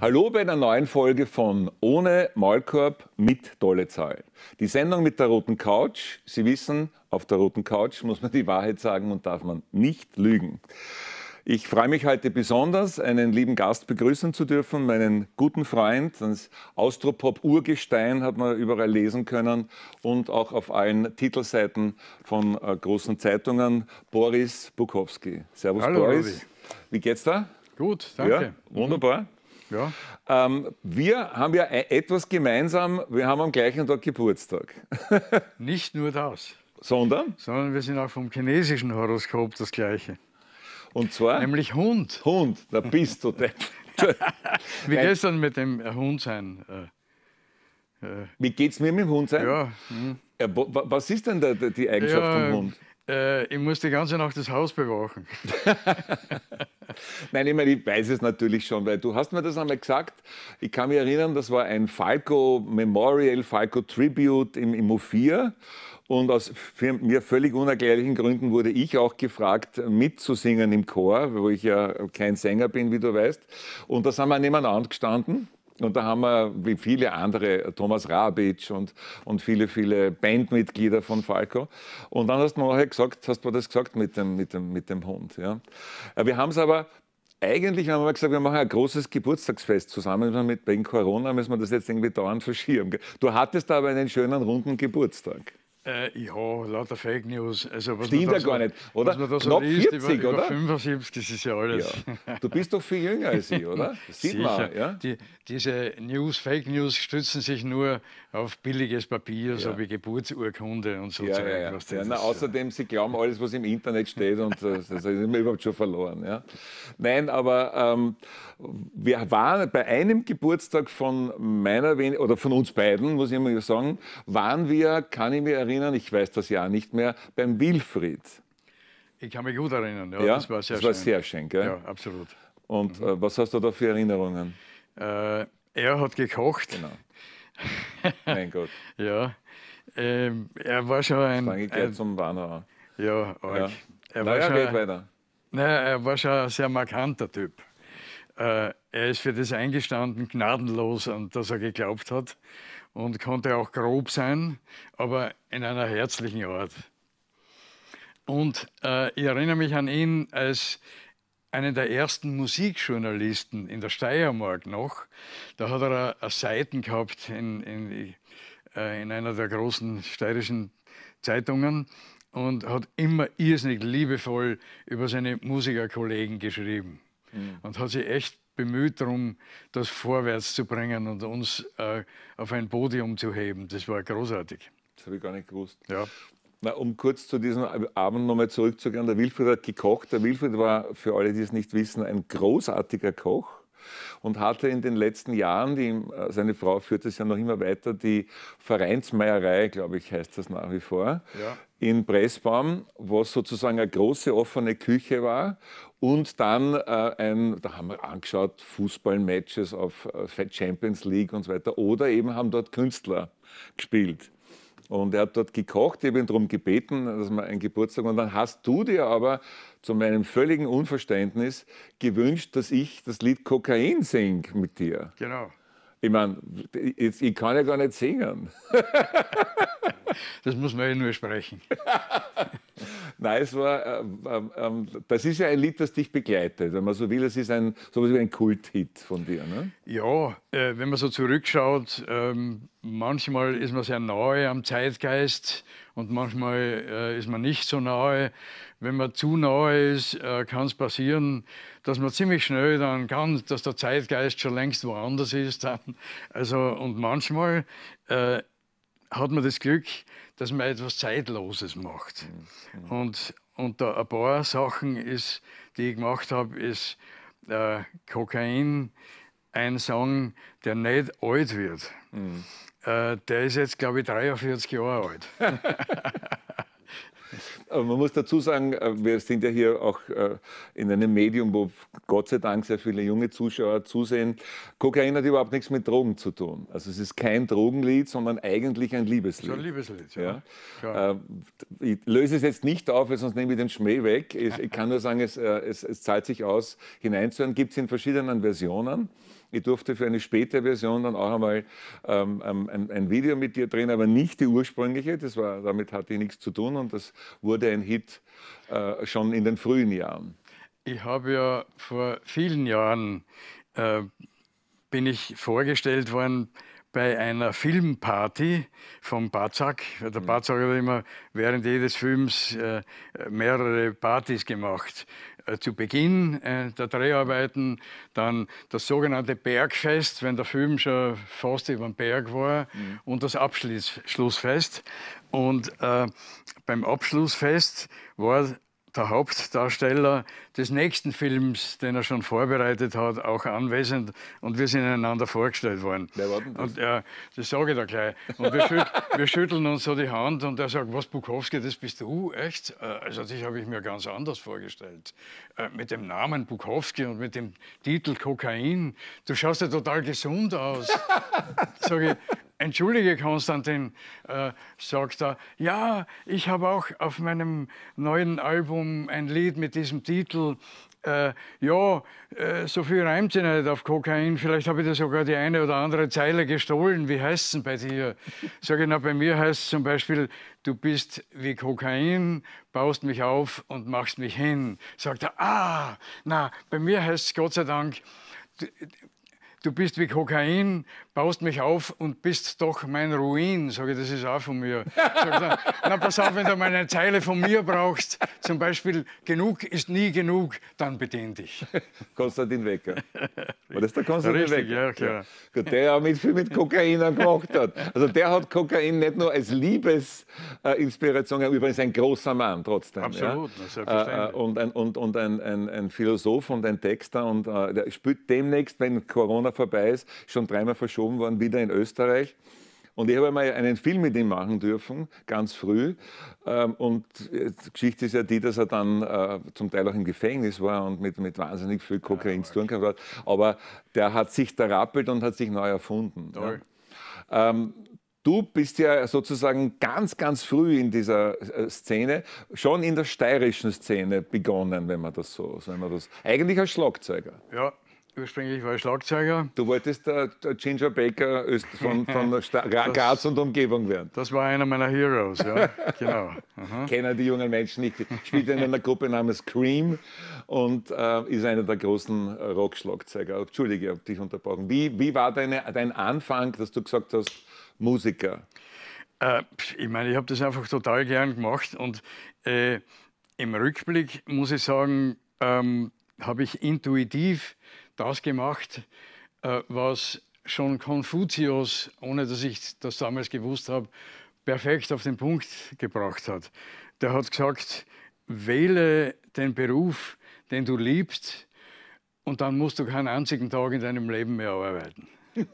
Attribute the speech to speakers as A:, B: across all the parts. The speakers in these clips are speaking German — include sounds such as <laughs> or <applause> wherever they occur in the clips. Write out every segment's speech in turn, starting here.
A: Hallo bei einer neuen Folge von Ohne Maulkorb mit tolle Zahl. Die Sendung mit der roten Couch. Sie wissen, auf der roten Couch muss man die Wahrheit sagen und darf man nicht lügen. Ich freue mich heute besonders, einen lieben Gast begrüßen zu dürfen, meinen guten Freund, das Austropop-Urgestein hat man überall lesen können und auch auf allen Titelseiten von äh, großen Zeitungen, Boris Bukowski. Servus Hallo, Boris. Robi. Wie geht's da? Gut, danke. Ja, wunderbar. Ja. Ähm, wir haben ja e- etwas gemeinsam, wir haben am gleichen Tag Geburtstag.
B: <laughs> Nicht nur das. Sondern? Sondern wir sind auch vom chinesischen Horoskop das gleiche. Und zwar? Nämlich Hund. Hund, da bist du. <laughs> Wie geht es gestern mit dem äh, Hund sein.
A: Äh, äh, Wie geht es mir mit dem Hund sein? Ja. Hm. was ist denn die Eigenschaft ja, vom Hund?
B: Äh, ich muss die ganze Nacht das Haus bewachen. <laughs>
A: Nein, ich meine, ich weiß es natürlich schon, weil du hast mir das einmal gesagt. Ich kann mich erinnern, das war ein Falco Memorial, Falco Tribute im, im 4 Und aus mir völlig unerklärlichen Gründen wurde ich auch gefragt, mitzusingen im Chor, wo ich ja kein Sänger bin, wie du weißt. Und da sind wir nebeneinander gestanden. Und da haben wir, wie viele andere, Thomas Rabic und, und viele, viele Bandmitglieder von Falco. Und dann hast du nachher gesagt, hast du das gesagt mit dem, mit dem, mit dem Hund. Ja. Äh, wir haben es aber eigentlich haben wir gesagt, wir machen ein großes Geburtstagsfest zusammen mit wegen Corona, müssen wir das jetzt irgendwie dauernd verschieben. Du hattest aber einen schönen runden Geburtstag.
B: Äh, ja, lauter Fake News. Also, was Stimmt ja gar nicht, oder? Knapp so 40, über, oder? Über
A: 75, das ist
B: ja alles. Ja. Du bist doch viel jünger als ich, oder? <laughs> Das sieht Sicher. man. Ja? Die, diese News, Fake News stützen sich nur auf billiges Papier, ja. so wie Geburtsurkunde und so. Ja, ja, ja. Das das na, außerdem,
A: sie glauben alles, was im Internet steht und äh, das, ist mir überhaupt schon verloren. Ja? Nein, aber ähm, wir waren bei einem Geburtstag von meiner, oder von uns beiden, muss ich mal sagen, waren wir, kann ich mir erinnern, erinnern, ich weiß das ja nicht mehr, beim Wilfried.
B: Ich kann mich gut erinnern, ja, ja? das war sehr das schön. War sehr schön gell? Ja, absolut. Und mhm. äh, was hast du da für Erinnerungen? Äh, er hat gekocht. Genau. <laughs> mein Gott. Ja, ähm, er war schon ein... Fange ich ein, zum Warner an. Ja, arg. ja. Er, war naja, schon, geht weiter. Naja, er war schon ein sehr markanter Typ. Äh, er ist für das eingestanden, gnadenlos, an das er geglaubt hat und konnte auch grob sein, aber in einer herzlichen Art. Und äh, ich erinnere mich an ihn als einen der ersten Musikjournalisten in der Steiermark noch. Da hat er eine Seiten gehabt in, in, äh, in einer der großen steirischen Zeitungen und hat immer irrsinnig liebevoll über seine Musikerkollegen geschrieben mhm. und hat sie echt bemüht darum, das vorwärts zu bringen und uns äh, auf ein Podium zu heben. Das war großartig. Das habe ich gar nicht gewusst. Ja. Na,
A: um kurz zu diesem Abend nochmal zurückzugehen, der Wilfried hat gekocht. Der Wilfried war, für alle, die es nicht wissen, ein großartiger Koch und hatte in den letzten Jahren, die, äh, seine Frau führt es ja noch immer weiter, die Vereinsmeierei, glaube ich, heißt das nach wie vor, ja in Pressbaum, was sozusagen eine große offene Küche war. Und dann äh, ein, da haben wir angeschaut, Fußballmatches auf äh, Champions League und so weiter. Oder eben haben dort Künstler gespielt. Und er hat dort gekocht, ich habe ihn darum gebeten, dass man einen Geburtstag. Und dann hast du dir aber zu meinem völligen Unverständnis gewünscht, dass ich das Lied Kokain singe mit dir. Genau. Ich meine, ich, kann ja gar nicht singen. das muss man ja nur sprechen. <laughs> Nein, es war, ähm, ähm, ähm, das ist ja ein Lied, das dich begleitet, wenn man so will. Es ist ein, sowas wie ein Kulthit von dir, ne?
B: Ja, äh, wenn man so zurückschaut, ähm, manchmal ist man sehr nahe am Zeitgeist und manchmal äh, ist man nicht so nahe. Wenn man zu nahe ist, äh, kann es passieren, dass man ziemlich schnell dann kann, dass der Zeitgeist schon längst woanders ist. Dann. Also, und manchmal äh, hat man das Glück, dass man etwas Zeitloses macht. Mhm. Und, und da ein paar Sachen, ist, die ich gemacht habe, ist äh, Kokain, ein Song, der nicht alt wird. Mhm. Äh, der ist jetzt, glaube ich, 43 Jahre alt. <laughs> <laughs>
A: Aber Man muss dazu sagen, äh, wir sind ja hier auch äh, in einem Medium, wo Gott sei Dank sehr viele junge Zuschauer zusehen. Kokain hat überhaupt nichts mit Drogen zu tun. Also es ist kein Drogenlied, sondern eigentlich ein Liebeslied. Schon ein Liebeslied, ja. ja. Äh, ich löse es jetzt nicht auf, sonst nehme ich den Schmäh weg. Ich kann nur sagen, es, es, es zahlt sich aus, hineinzuhören. Gibt es in verschiedenen Versionen. Ich durfte für eine späte Version dann auch einmal ähm, ähm, ein, ein, Video mit dir drehen, aber nicht die ursprüngliche. Das war, damit hatte ich nichts zu tun und
B: das wurde ein Hit äh, schon in den frühen Jahren. Ich habe ja vor vielen Jahren äh, bin ich vorgestellt worden bei einer Filmparty vom Bazak. Der mhm. Bazak hat immer während jedes Films äh, mehrere Partys gemacht. Äh, zu Beginn äh, der Dreharbeiten, dann das sogenannte Bergfest, wenn der Film schon fast über dem Berg war, mhm. und das Abschlussfest. und äh, beim Abschlussfest war der Hauptdarsteller des nächsten Films, den er schon vorbereitet hat, auch anwesend und wir sind einander vorgestellt worden. Wer war denn das? Und, äh, das sage ich da gleich. Und wir, schüt <laughs> wir, schütteln uns so die Hand und er sagt, was Bukowski, das bist du, echt? Äh, also dich habe ich mir ganz anders vorgestellt. Äh, mit dem Namen Bukowski und mit dem Titel Kokain, du schaust ja total gesund aus. <laughs> sage ich, entschuldige Konstantin, äh, sagt er, ja, ich habe auch auf meinem neuen Album ein Lied mit diesem Titel. Äh, ja, äh, so viel reimt sie nicht auf Kokain. Vielleicht habe ich da sogar die eine oder andere Zeile gestohlen. Wie heißt es denn bei dir? Sag ich, na, bei mir heißt es zum Beispiel, du bist wie Kokain, baust mich auf und machst mich hin. Sagt er, ah, na, bei mir heißt es Gott sei Dank, du bist wie Kokain, baust mich auf und bist doch mein Ruin. Sag ich, das ist auch von mir. Sag, <laughs> na, pass auf, wenn du mal eine Zeile von mir brauchst, zum Beispiel, genug ist nie genug, dann bedien dich. <laughs> Konstantin Wecker. War das der Konstantin Richtig, Wecker? Ja, klar. Ja. Der auch mit viel mit Kokain
A: gemacht hat. Also der hat Kokain nicht nur als Liebesinspiration, äh, übrigens ein großer Mann trotzdem. Absolut, ja? selbstverständlich. Äh, äh, und ein, und, und ein, ein, ein Philosoph und ein Texter und äh, der spielt demnächst, wenn Corona vorbei ist, schon dreimal verschoben worden, wieder in Österreich. Und ich habe einmal einen Film mit ihm machen dürfen, ganz früh. Ähm, und äh, die Geschichte ist ja die, dass er dann äh, zum Teil auch im Gefängnis war und mit, mit wahnsinnig viel Kokain ja, zu tun gehabt hat. Aber der hat sich da und hat sich neu erfunden. Toll. Ja. Ähm, Du bist ja sozusagen ganz, ganz früh in dieser äh, Szene, schon in der steirischen Szene begonnen, wenn man das so, wenn man das, eigentlich als Schlagzeuger.
B: Ja, Ursprünglich war ich Schlagzeuger.
A: Du wolltest der, der Ginger Baker von, <laughs> von das, Graz und Umgebung werden.
B: Das war einer meiner Heroes, ja. <laughs> genau.
A: Aha. Kennen die jungen Menschen nicht. Spielt in einer Gruppe namens Cream und äh, ist einer der großen Rock-Schlagzeuger. Entschuldige, ich habe dich unterbrochen. Wie, wie war deine, dein Anfang, dass du gesagt hast, Musiker?
B: Äh, ich meine, ich habe das einfach total gern gemacht und äh, im Rückblick muss ich sagen, ähm, habe ich intuitiv das gemacht, äh, was schon Konfuzius, ohne dass ich das damals gewusst habe, perfekt auf den Punkt gebracht hat. Der hat gesagt, wähle den Beruf, den du liebst, und dann musst du keinen einzigen Tag in deinem Leben mehr arbeiten. <laughs>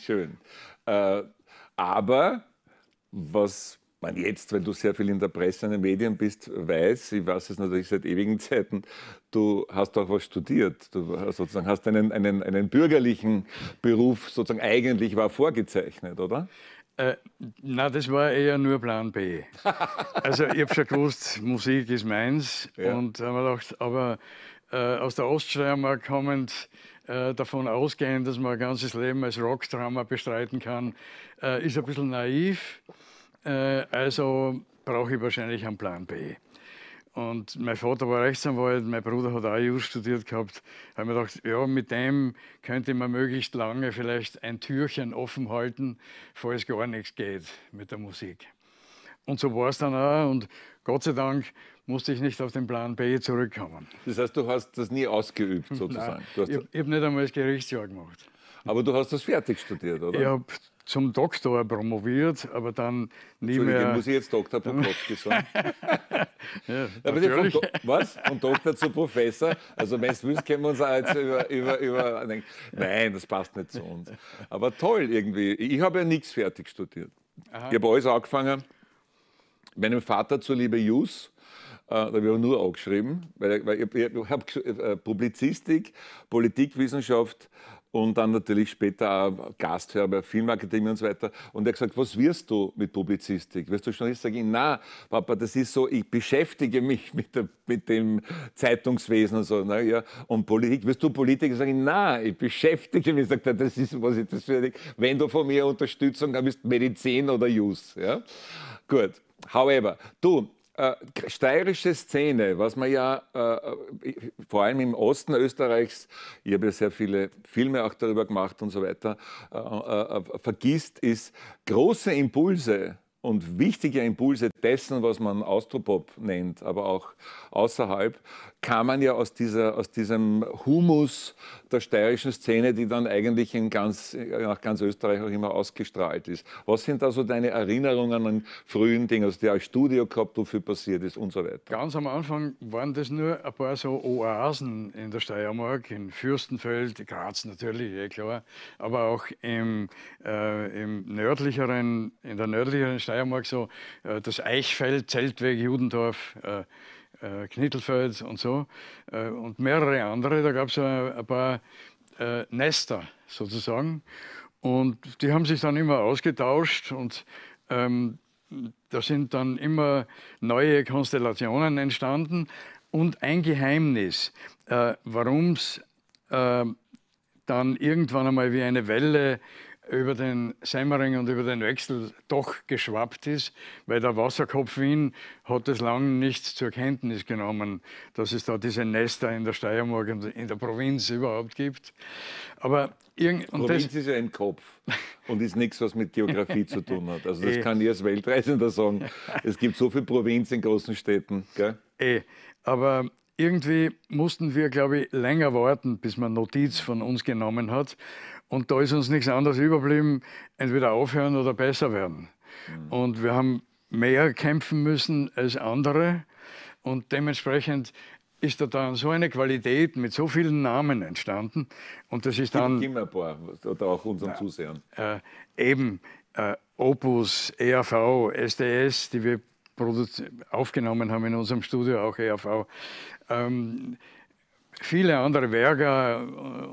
B: Schön. Äh, aber was man jetzt, weil du
A: sehr viel in der Presse, in den Medien bist, weiß, ich weiß es natürlich seit ewigen Zeiten, du hast auch was studiert. Du hast sozusagen hast einen, einen, einen bürgerlichen Beruf, sozusagen
B: eigentlich war vorgezeichnet, oder? Äh, na, das war eher nur Plan B. also ich habe schon gewusst, Musik ist meins. Ja. Und haben wir gedacht, aber äh, aus der Oststeiermark kommend, äh, davon ausgehen, dass man ein ganzes Leben als Rockdrama bestreiten kann, äh, ist ein bisschen naiv. Äh, also brauche ich wahrscheinlich einen Plan B. Und mein Vater war Rechtsanwalt, mein Bruder hat auch Jus studiert gehabt. Da habe ich mir gedacht, ja, mit dem könnte man möglichst lange vielleicht ein Türchen offen halten, falls gar nichts geht mit der Musik. Und so war es dann auch. Und Gott sei Dank musste ich nicht auf den Plan B zurückkommen. Das heißt, du hast
A: das nie ausgeübt, <laughs> sozusagen? Nein,
B: ich habe nicht einmal das Gerichtsjahr gemacht. Aber du hast das fertig studiert, oder? Ich habe zum Doktor promoviert, aber dann nie mehr... muss ich jetzt
A: Dr. Bukowski sagen? <laughs> ja, aber Von was? Von Doktor zu Professor? Also wenn du willst, können wir uns auch jetzt über... über, über Nein, das passt nicht zu uns. Aber toll irgendwie. Ich habe ja nichts fertig studiert. Aha. Ich habe alles angefangen. Meinem Vater Liebe Jus. Äh, da habe ich aber nur angeschrieben, weil, weil ich, ich habe äh, Publizistik, Politikwissenschaft, und dann natürlich später auch Gasthörer bei Filmakademie und so weiter. Und er hat gesagt, was wirst du mit Publizistik? Wirst du Journalist? Sag ich, na, Papa, das ist so, ich beschäftige mich <laughs> mit, der, mit dem Zeitungswesen und so. Na, ne, ja. Und Politik, wirst du Politiker? Sag ich, na, ich beschäftige mich. Sagt er, das ist, was ich das für dich. Wenn du von mir Unterstützung haben willst, Medizin oder Jus. Ja? Gut. However, du, äh, steirische Szene, was man ja äh, äh, vor allem im Osten Österreichs, ich habe ja sehr viele Filme auch darüber gemacht und so weiter, äh, äh, äh, vergisst, ist große Impulse und wichtige Impulse dessen, was man Austropop nennt, aber auch außerhalb, kann man ja aus, dieser, aus diesem Humus der steirischen Szene, die dann eigentlich in ganz, nach ganz Österreich auch immer ausgestrahlt ist. Was sind also deine Erinnerungen an frühen Dinge, also die als Studio gehabt, wo viel passiert ist und so weiter?
B: Ganz am Anfang waren das nur ein paar so Oasen in der Steiermark, in Fürstenfeld, Graz natürlich, eh klar, aber auch im, äh, im nördlicheren, in der nördlicheren Steiermark so äh, das Eichfeld, Zeltweg, Judendorf, äh, äh, Knittelfeld und so äh, und mehrere andere. Da gab es ein paar äh, Nester sozusagen. Und die haben sich dann immer ausgetauscht und ähm, da sind dann immer neue Konstellationen entstanden und ein Geheimnis, äh, warum es äh, dann irgendwann einmal wie eine Welle über den Semmering und über den Wechsel doch geschwappt ist, weil der Wasserkopf Wien hat es lange nicht zur Kenntnis genommen, dass es da diese Nester in der Steiermark und in der Provinz überhaupt gibt. Aber irgend, Provinz
A: ist ja ein Kopf und ist nichts, was mit Geografie zu tun hat. Also das <laughs> eh. kann ich als Weltreisender sagen. Es gibt so viel Provinz in großen Städten.
B: Gell? Eh, aber irgendwie mussten wir, glaube ich, länger warten, bis man Notiz von uns genommen hat. Und da ist uns nichts anderes überblieben, entweder aufhören oder besser werden. Mhm. Und wir haben mehr kämpfen müssen als andere. Und dementsprechend ist da dann so eine Qualität mit so vielen Namen entstanden. Und das ist dann. Gib, gib ein paar, oder auch unseren ja, Zusehern. Äh, eben äh, Opus, ERV, SDS, die wir aufgenommen haben in unserem Studio, auch ERV. Ähm, viele andere Werger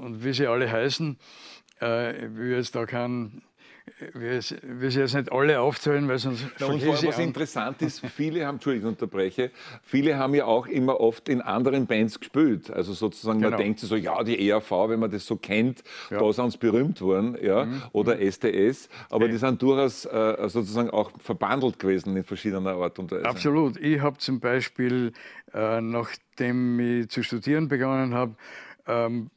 B: und wie sie alle heißen. Äh, ich will jetzt da keinen wir müssen jetzt nicht alle aufzählen, weil sonst ja, und vor allem, was interessant ist,
A: <laughs> viele haben, Entschuldigung, unterbreche, viele haben ja auch immer oft in anderen Bands gespielt. Also sozusagen, genau. man denkt sich so, ja, die ERV, wenn man das so kennt, ja. da sind sie berühmt worden, ja, mhm. oder mhm. STS, aber die sind durchaus äh, sozusagen auch verbandelt gewesen in verschiedener Art und
B: Weise. Absolut. Ich habe zum Beispiel, äh, nachdem ich zu studieren begonnen habe, ähm,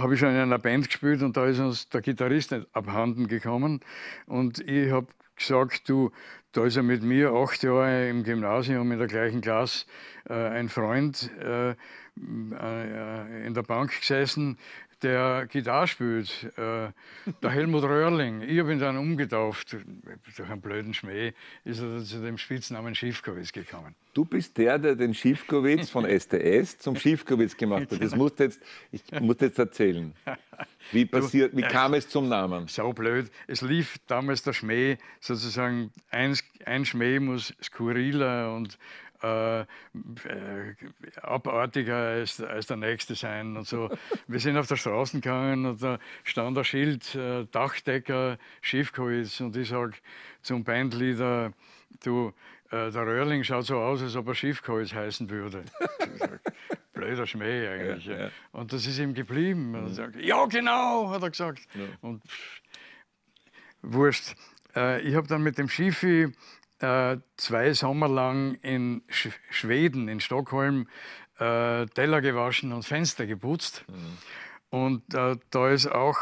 B: habe ich schon in einer Band gespielt und da ist uns der Gitarrist nicht abhanden gekommen. Und ich habe gesagt, du, da ist er mit mir acht Jahre im Gymnasium in der gleichen Klasse äh, ein Freund äh, äh, in der Bank gesessen, der Gitarre spielt, äh, der Helmut Röhrling. Ich habe ihn dann umgetauft. Durch einen blöden Schmäh ist er zu dem Spitznamen Schiefkowitz gekommen.
A: Du bist der, der den Schiefkowitz von STS <laughs> zum Schiefkowitz gemacht hat. Das genau. musst jetzt, ich muss jetzt erzählen.
B: Wie, passiert, wie kam es zum Namen? So blöd. Es lief damals der Schmäh, sozusagen, ein, ein Schmäh muss skurriler und äh, abartiger als, als, der nächste sein und so. <laughs> Wir sind auf der Straße gegangen und da stand ein Schild, äh, Dachdecker Schiffkowitz und ich sage zum Bandleader, du, äh, der Röhrling schaut so aus, als ob er Schiffkowitz heißen würde. <laughs> blöder Schmäh eigentlich. Ja, ja. Und das ist ihm geblieben. Mhm. Sagt, ja, genau, hat er gesagt. Ja. Und pff, wurscht. Äh, ich habe dann mit dem Schiffi äh, zwei Sommer lang in Sch Schweden, in Stockholm, äh, Teller gewaschen und Fenster geputzt. Mhm. Und äh, da ist auch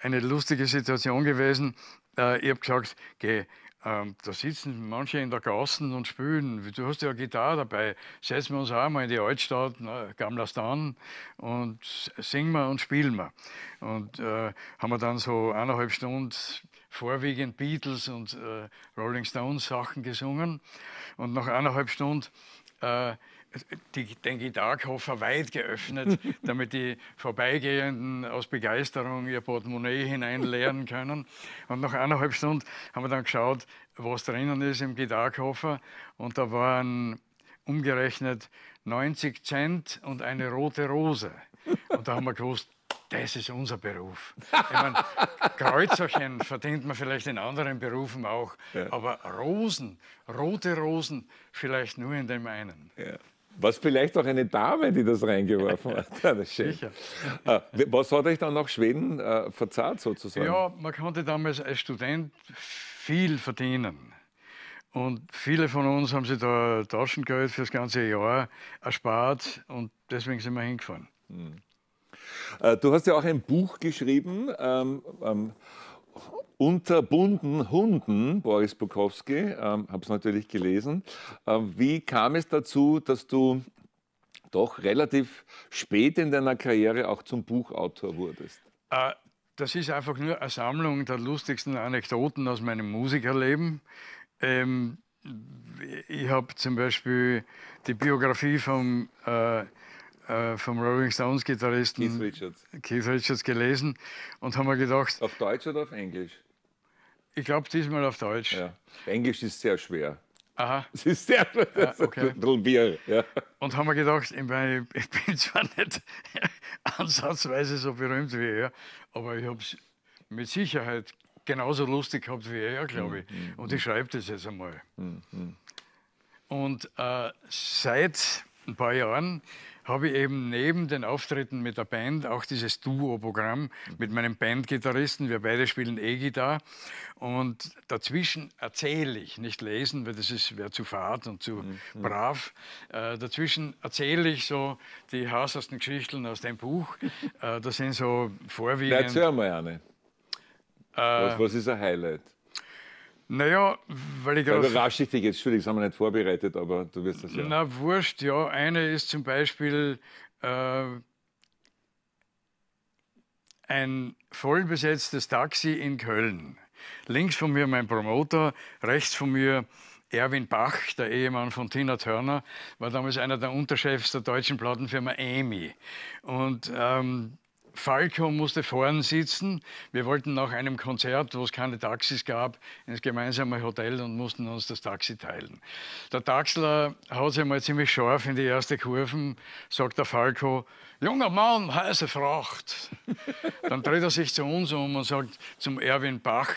B: eine lustige Situation gewesen. Äh, ich habe gesagt, geh, ähm, da sitzen manche in der Gassen und spülen. Du hast ja eine Gitarre dabei. Setzen wir uns auch mal in die Altstadt, Gamlastan, und singen wir und spielen wir. Und äh, haben wir dann so eineinhalb Stunden vorwiegend Beatles und äh, Rolling Stones Sachen gesungen. Und nach eineinhalb Stunden äh, die, den Gitarrenkoffer weit geöffnet, <laughs> damit die Vorbeigehenden aus Begeisterung ihr Portemonnaie hineinleeren <laughs> können. Und nach eineinhalb Stunden haben wir dann geschaut, was drinnen ist im Gitarrenkoffer. Und da waren umgerechnet 90 Cent und eine rote Rose. Und da haben wir gewusst, das ist unser Beruf. Ich mein, <laughs> Kreuzerchen verdient man vielleicht in anderen Berufen auch, ja. aber Rosen, rote Rosen, vielleicht nur in dem einen. Ja.
A: Was vielleicht auch eine Dame, die das reingeworfen hat. Ja, <laughs> Das Sicher. Ah, was hat euch dann nach Schweden äh, verzahlt sozusagen? Ja,
B: man konnte damals als Student viel verdienen. Und viele von uns haben sich da Taschengeld fürs ganze Jahr erspart und deswegen sind wir hingefahren. Hm.
A: Äh, du hast ja auch ein Buch geschrieben, ähm, ähm, Unterbunden Hunden, Boris Bukowski, ähm, habe es natürlich gelesen. Ähm, wie kam es dazu, dass du doch relativ spät in deiner Karriere auch zum Buchautor wurdest?
B: Äh, das ist einfach nur eine Sammlung der lustigsten Anekdoten aus meinem Musikerleben. Ähm, ich habe zum Beispiel die Biografie von äh, äh, vom Rolling Stones Gitarristen Keith Richards. Keith Richards gelesen und haben mir gedacht. Auf Deutsch oder auf Englisch? Ich glaube diesmal auf Deutsch. Ja. Englisch ist sehr schwer. Aha. <laughs> Es ist sehr schwer. ja, ah, okay. ein Bier. Ja. Und haben wir gedacht, ich, meine, <laughs> ich bin zwar nicht <laughs> ansatzweise so berühmt wie er, aber ich habe es mit Sicherheit genauso lustig gehabt wie er, glaube hm, ich. Mhm. Und hm. ich schreibe das jetzt einmal.
A: Mhm.
B: Und äh, seit ein paar Jahren habe ich eben neben den Auftritten mit der Band auch dieses Duo-Programm mit meinem Bandgitarristen. Wir beide spielen E-Gitarre. Und dazwischen erzähle ich, nicht lesen, weil das ist wäre zu fad und zu mhm. mhm. brav. Äh, dazwischen erzähle ich so die hausesten Geschichten aus dem Buch. <laughs> äh, das sind so vorwiegend. Jetzt hören wir ja nicht. Äh, was, was
A: ist ein Highlight?
B: Naja, weil ich gerade. ich
A: dich jetzt, Entschuldigung, das haben wir nicht vorbereitet, aber du wirst das ja.
B: Na, wurscht, ja. Eine ist zum Beispiel äh, ein vollbesetztes Taxi in Köln. Links von mir mein Promoter, rechts von mir Erwin Bach, der Ehemann von Tina Turner, war damals einer der Unterchefs der deutschen Plattenfirma EMI. Und. Ähm, Falco musste vorn sitzen. Wir wollten nach einem Konzert, wo es keine Taxis gab, ins gemeinsame Hotel und mussten uns das Taxi teilen. Der Taxler haut sich mal ziemlich scharf in die erste Kurven, sagt der Falco, junger Mann, heiße Fracht. <laughs> Dann dreht er sich zu uns um und sagt zum Erwin Bach,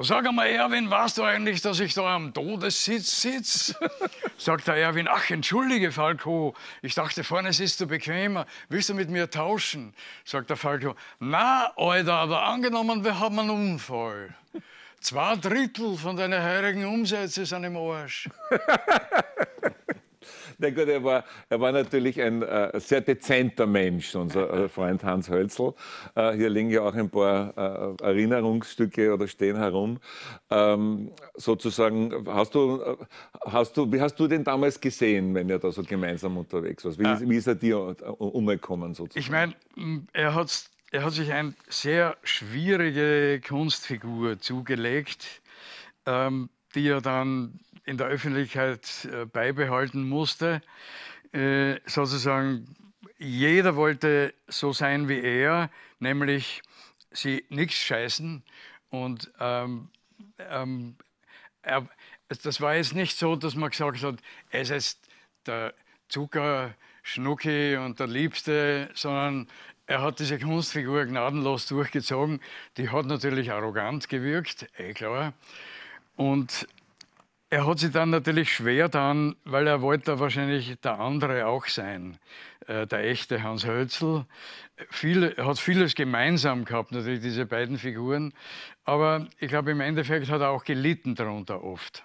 B: Sag einmal, Erwin, weißt du eigentlich, dass ich da am Todessitz sitze? <laughs> Sagt der Erwin, ach, entschuldige, Falco, ich dachte, vorne sitzt du bequemer. Willst du mit mir tauschen? Sagt der Falco, na, Alter, aber angenommen, wir haben einen Unfall. Zwei Drittel von deinen heurigen Umsätze sind im Arsch. <laughs>
A: Na gut, er war, er war natürlich ein äh, sehr dezenter Mensch, unser äh, Freund Hans Hölzel. Äh, hier liegen ja auch ein paar äh, Erinnerungsstücke oder stehen herum. Ähm, sozusagen, hast du, äh, hast du, wie hast du den damals gesehen, wenn ihr da so gemeinsam unterwegs wart? Wie, ja. Äh. wie ist er dir umgekommen sozusagen?
B: Ich meine, er hat, er hat sich eine sehr schwierige Kunstfigur zugelegt, ähm, die er dann in der Öffentlichkeit äh, beibehalten musste. Äh, sozusagen jeder wollte so sein wie er, nämlich sie nichts scheißen. Und ähm, ähm, er, das war jetzt nicht so, dass man gesagt hat, es ist der Zuckerschnucki und der Liebste, sondern er hat diese Kunstfigur gnadenlos durchgezogen. Die hat natürlich arrogant gewirkt, eh klar. Und er hat sich dann natürlich schwer dann, weil er wollte wahrscheinlich der andere auch sein, äh, der echte Hans Hölzel. Viel, hat vieles gemeinsam gehabt, natürlich diese beiden Figuren. Aber ich glaube, im Endeffekt hat er auch gelitten darunter oft.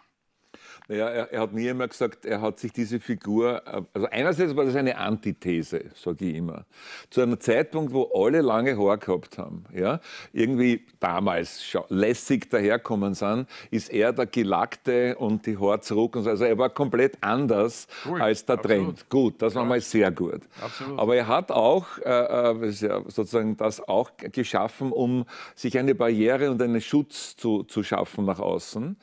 A: Naja, er, er, hat mir immer gesagt, er hat sich diese Figur, äh, also einerseits war das eine Antithese, sage ich immer, zu einem Zeitpunkt, wo alle lange Haar gehabt haben, ja, irgendwie damals lässig daherkommen sind, ist er der Gelackte und die Haare zurück und so. Also er war komplett anders cool. als der Absolut. Trend. Gut, das war ja. mal sehr gut. Absolut. Aber er hat auch äh, äh sozusagen das auch geschaffen, um sich eine Barriere und einen Schutz zu, zu schaffen nach außen.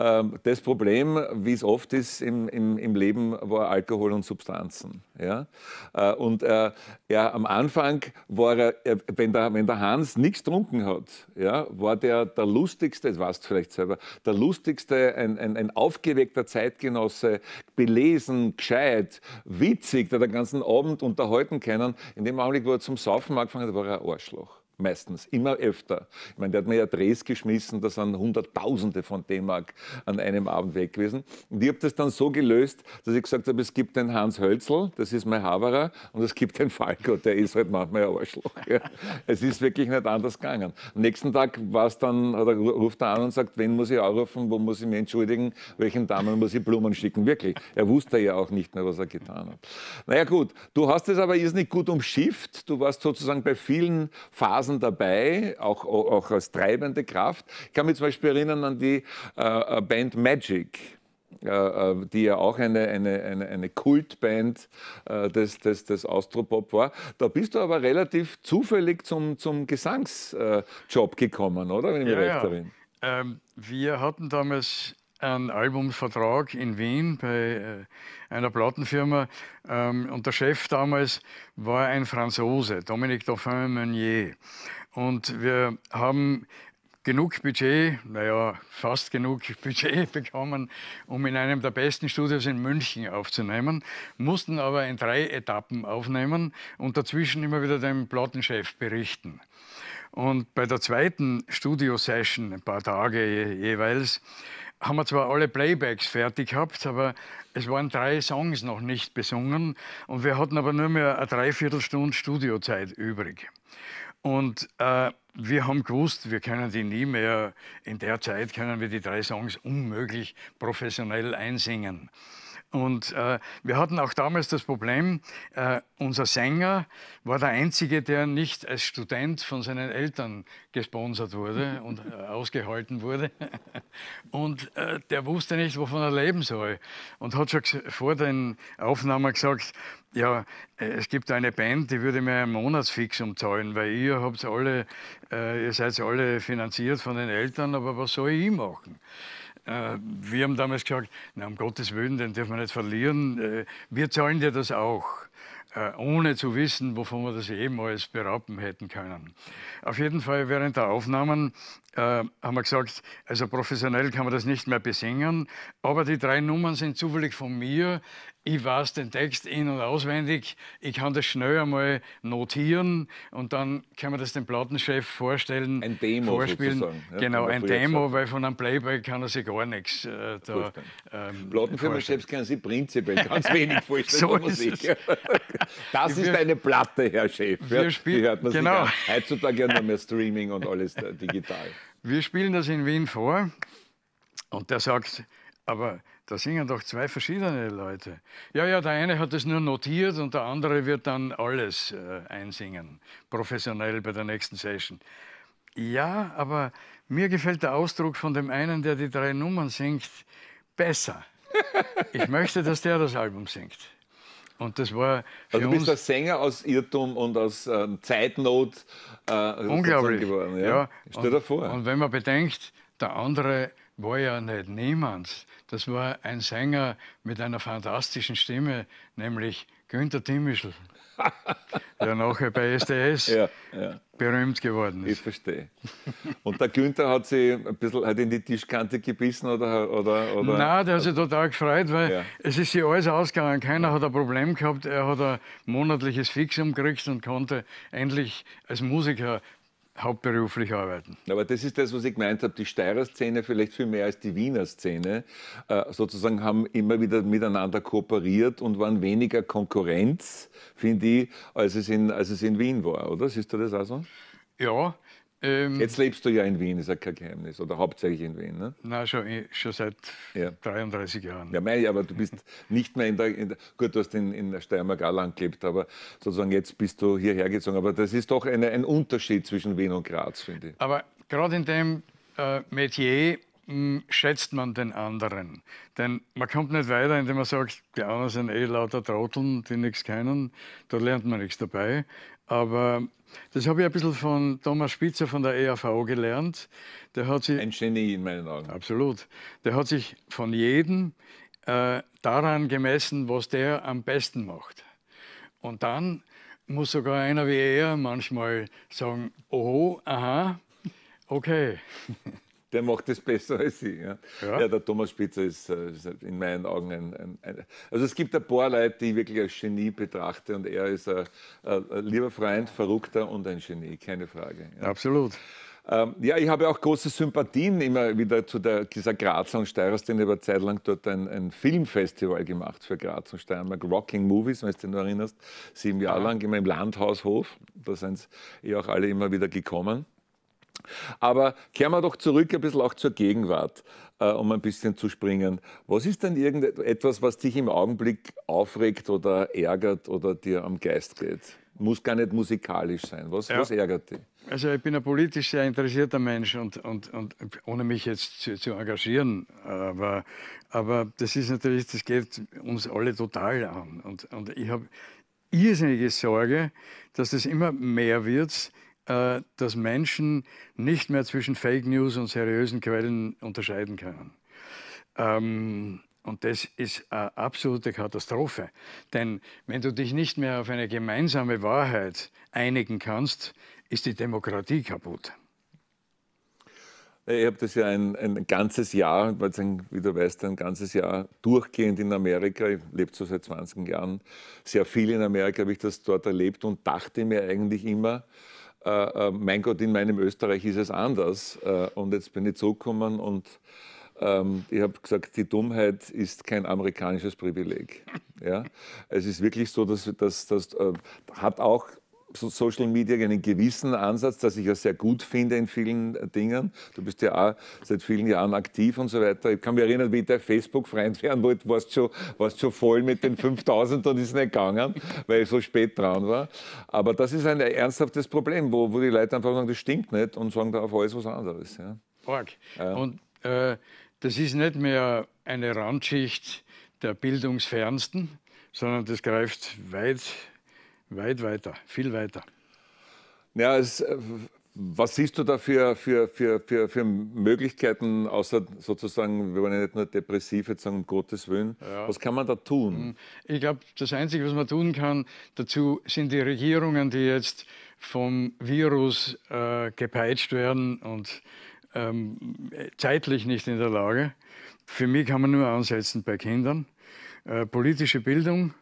A: Ähm, das Problem wie es oft ist im, im, im, Leben, war Alkohol und Substanzen. Ja? Äh, und äh, ja, am Anfang war er, äh, wenn der, wenn der Hans nichts getrunken hat, ja, war der der lustigste, das weißt du vielleicht selber, der lustigste, ein, ein, ein aufgeweckter Zeitgenosse, belesen, gescheit, witzig, der den ganzen Abend unterhalten können. In dem Augenblick, wo er zum Saufen angefangen hat, war er ein Arschloch meistens, immer öfter. Ich meine, der hat mir ja Drehs geschmissen, da sind Hunderttausende von D-Mark an einem Abend weg gewesen. Und ich habe das dann so gelöst, dass ich gesagt habe, es gibt den Hans Hölzel, das ist mein Haverer, und es gibt den Falco, der ist halt manchmal ein Arschloch. Ja. Es ist wirklich nicht anders gegangen. Am nächsten Tag war's dann, oder ruft er an und sagt, wen muss ich anrufen, wo muss ich mich entschuldigen, welchen Damen muss ich Blumen schicken. Wirklich, er wusste ja auch nicht mehr, was er getan hat. Naja gut, du hast es aber ist nicht gut umschifft, du warst sozusagen bei vielen Phasen Blasen dabei, auch, auch als treibende Kraft. Ich kann mich zum Beispiel erinnern an die äh, äh Band Magic äh, äh, die ja auch eine, eine, eine, eine Kultband des, des, des Austropop war. Da bist du aber relativ zufällig zum, zum Gesangsjob gekommen, oder? Wenn ich mich recht
B: Ja. Ähm, wir hatten damals einen Albumvertrag in Wien bei äh, einer Plattenfirma ähm, und der Chef damals war ein Franzose, Dominique Dauphin Meunier. Und wir haben genug Budget, naja, fast genug <laughs> Budget bekommen, um in einem der besten Studios in München aufzunehmen, mussten aber in drei Etappen aufnehmen und dazwischen immer wieder dem Plattenchef berichten. Und bei der zweiten Studio-Session, ein paar Tage jeweils, haben wir zwar alle Playbacks fertig gehabt, aber es waren drei Songs noch nicht besungen und wir hatten aber nur mehr eine Dreiviertelstunde Studiozeit übrig. Und äh, wir haben gewusst, wir können die nie mehr, in der Zeit können wir die drei Songs unmöglich professionell einsingen. Und äh, wir hatten auch damals das Problem, äh, unser Sänger war der Einzige, der nicht als Student von seinen Eltern gesponsert wurde <laughs> und äh, ausgehalten wurde. <laughs> Und äh, der wusste nicht, wovon er leben soll. Und hat schon vor den Aufnahmen gesagt, ja, äh, es gibt eine Band, die würde mir einen Monatsfix umzahlen, weil ihr habt alle, äh, ihr seid alle finanziert von den Eltern, aber was soll ich machen? Äh, wir haben damals gesagt, na, um Gottes Willen, den dürfen wir nicht verlieren. Äh, wir zahlen dir das auch, äh, ohne zu wissen, wovon wir das jemals berauben hätten können. Auf jeden Fall während der Aufnahmen haben wir gesagt, also professionell kann man das nicht mehr besingen, aber die drei Nummern sind zufällig von mir ich weiß den Text in- und auswendig, ich kann das schnell einmal notieren und dann kann man das dem Plattenchef vorstellen. Ein Demo vorspielen. sozusagen. genau, ein Demo, gesagt. weil von einem Playback kann er sich gar nichts äh, da, ähm, Plattenfirmenchefs
A: können sich prinzipiell ganz <laughs> wenig vorstellen. so Musik. das ist eine Platte, Herr Chef. Wir spielen, hört man genau. sich <laughs> Heutzutage ja nur mehr Streaming und alles digital.
B: Wir spielen das in Wien vor und der sagt, aber da singen doch zwei verschiedene Leute. Ja, ja, der eine hat es nur notiert und der andere wird dann alles äh, einsingen, professionell bei der nächsten Session. Ja, aber mir gefällt der Ausdruck von dem einen, der die drei Nummern singt, besser. Ich möchte, dass der das Album singt. Und das war für also du bist ein
A: Sänger aus Irrtum und aus ähm, Zeitnot äh, unglaublich geworden. Ja? Ja. Stell dir vor. Und
B: wenn man bedenkt, der andere war ja nicht niemand. Das war ein Sänger mit einer fantastischen Stimme, nämlich Günther Timmischl, <laughs> der nachher bei SDS
A: ja, ja.
B: berühmt geworden
A: ist. Ich verstehe. Und der Günther hat sich ein bisschen hat in die Tischkante gebissen oder? oder, oder Nein,
B: der hat sich total gefreut, weil ja. es ist sich alles ausgegangen. Keiner hat ein Problem gehabt. Er hat ein monatliches Fixum gekriegt und konnte endlich als Musiker hauptberuflich arbeiten.
A: Aber das ist das, was ich gemeint habe. Die Steirer Szene vielleicht viel mehr als die Wiener Szene äh, sozusagen haben immer wieder miteinander kooperiert und waren weniger Konkurrenz, finde ich, als es, in, als es in Wien war, oder? Siehst du das auch so? Ja, ähm, Jetzt lebst du ja in Wien, ist ja kein Geheimnis. Oder hauptsächlich in Wien, ne?
B: Na, schon, eh, schon seit ja. 33 Jahren.
A: Ja, meine ich, aber du bist <laughs> nicht mehr in der, in der, Gut, du hast in, in der Steiermark auch lang gelebt, aber sozusagen jetzt bist du hierher gezogen. Aber das ist doch eine, ein Unterschied zwischen Wien und Graz, finde ich.
B: Aber gerade in dem äh, Metier hm, schätzt man den anderen. Denn man kommt nicht weiter, indem man sagt, die anderen sind eh lauter Trotteln, die nichts kennen. Da lernt man nichts dabei. Aber das habe ich ein bisschen von Thomas Spitzer von der EAV gelernt. Der hat sich, ein Genie in meinen Augen. Absolut. Der hat sich von jedem äh, daran gemessen, was der am besten macht. Und dann muss sogar einer wie er manchmal sagen, oh, aha, okay. <laughs> der
A: macht das besser als ich. Ja. ja. ja der Thomas Spitzer ist, äh, ist in meinen Augen ein, ein, ein, Also es gibt ein paar Leute, die ich wirklich als Genie betrachte und er ist ein, ein lieber Freund, verrückter und ein Genie, keine Frage. Ja. Absolut. Ähm, ja, ich habe auch große Sympathien immer wieder zu der, dieser Graz und Steirer Szene. Ich habe eine Zeit lang dort ein, ein, Filmfestival gemacht für Graz und Steiermark. Rocking Movies, wenn du dich noch erinnerst. Sieben Jahre lang immer im Landhaushof. Da sind eh auch alle immer wieder gekommen. Aber kehren wir doch zurück ein bisschen auch zur Gegenwart, äh, um ein bisschen zu springen. Was ist denn irgendetwas, was dich im Augenblick aufregt oder ärgert oder dir am Geist geht? Muss gar nicht musikalisch sein. Was, ja. was ärgert dich?
B: Also ich bin ein politisch sehr interessierter Mensch und, und, und ohne mich jetzt zu, zu engagieren, aber, aber das ist natürlich, das geht uns alle total an. Und, und ich habe irrsinnige Sorge, dass das immer mehr wird, äh, dass Menschen nicht mehr zwischen Fake News und seriösen Quellen unterscheiden können. Ähm, und das ist eine absolute Katastrophe. Denn wenn du dich nicht mehr auf eine gemeinsame Wahrheit einigen kannst, ist die Demokratie kaputt.
A: Ich habe das ja ein, ein ganzes Jahr, wie du weißt, ein ganzes Jahr durchgehend in Amerika, ich lebe so seit 20 Jahren, sehr viel in Amerika habe ich das dort erlebt und dachte mir eigentlich immer, äh, äh, mein Gott, in meinem Österreich ist es anders. Äh, und jetzt bin ich zurückgekommen und ähm, ich habe gesagt, die Dummheit ist kein amerikanisches Privileg. Ja? Es ist wirklich so, dass das äh, hat auch Social Media einen gewissen Ansatz, dass ich ja sehr gut finde in vielen äh, Dingen. Du bist ja auch seit vielen Jahren aktiv und so weiter. Ich kann mich erinnern, wie der Facebook-Freund <laughs> werden wollte, warst schon, warst schon voll mit den 5000 und ist nicht gegangen, weil ich so spät dran war. Aber das ist ein ernsthaftes Problem, wo, wo die Leute einfach sagen, das stimmt nicht und sagen darauf alles was anderes. Ja. Org. Ja. Und
B: äh, das ist nicht mehr eine Randschicht der Bildungsfernsten, sondern das greift weit Weit weiter, viel weiter.
A: Ja, es, äh, was siehst du da für, für, für, für, für Möglichkeiten, außer sozusagen, wir wollen ja nicht nur depressiv jetzt sagen, um Gottes Willen, ja. was kann man da tun?
B: Mhm. Ich glaube, das Einzige, was man tun kann, dazu sind die Regierungen, die jetzt vom Virus äh, gepeitscht werden und ähm, zeitlich nicht in der Lage. Für mich kann man nur ansetzen bei Kindern. Äh, politische Bildung,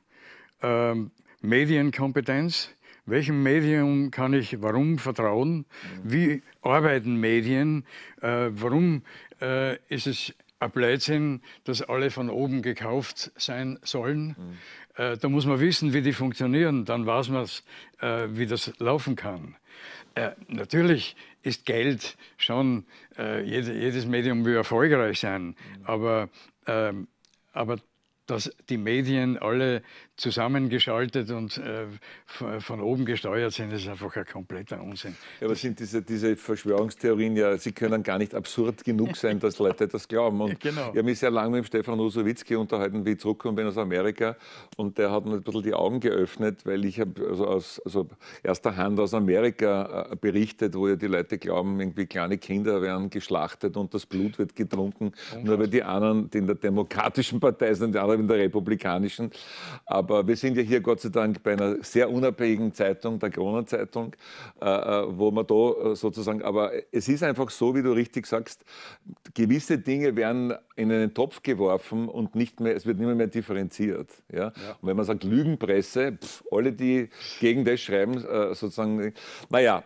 B: ähm, Medienkompetenz. Welchem Medium kann ich warum vertrauen? Mhm. Wie arbeiten Medien? Äh, warum äh, ist es ein Blödsinn, dass alle von oben gekauft sein sollen? Mhm. Äh, da muss man wissen, wie die funktionieren, dann weiß man, äh, wie das laufen kann. Äh, natürlich ist Geld schon, äh, jede, jedes Medium will erfolgreich sein, mhm. aber, ähm, aber dass die Medien alle zusammengeschaltet und äh, von oben gesteuert sind, das ist einfach ein kompletter Unsinn.
A: Ja, aber sind diese, diese Verschwörungstheorien ja, sie können gar nicht absurd genug sein, dass Leute das glauben. Und <laughs> genau. Ich habe mich sehr lange mit dem Stefan Osowitzki unterhalten, wie ich zurückgekommen bin aus Amerika. Und der hat mir ein bisschen die Augen geöffnet, weil ich habe also aus also erster Hand aus Amerika äh, berichtet, wo ja die Leute glauben, irgendwie kleine Kinder werden geschlachtet und das Blut wird getrunken. Nur weil die anderen, die in der demokratischen Partei sind, die anderen in der republikanischen. Aber aber wir sind ja hier Gott sei Dank bei einer sehr unabhängigen Zeitung, der Kronenzeitung, zeitung äh, äh, wo man da äh, sozusagen, aber es ist einfach so, wie du richtig sagst, gewisse Dinge werden in einen Topf geworfen und nicht mehr, es wird nicht mehr differenziert. Ja? ja. Und wenn man sagt Lügenpresse, pff, alle, die gegen das schreiben, sozusagen, naja.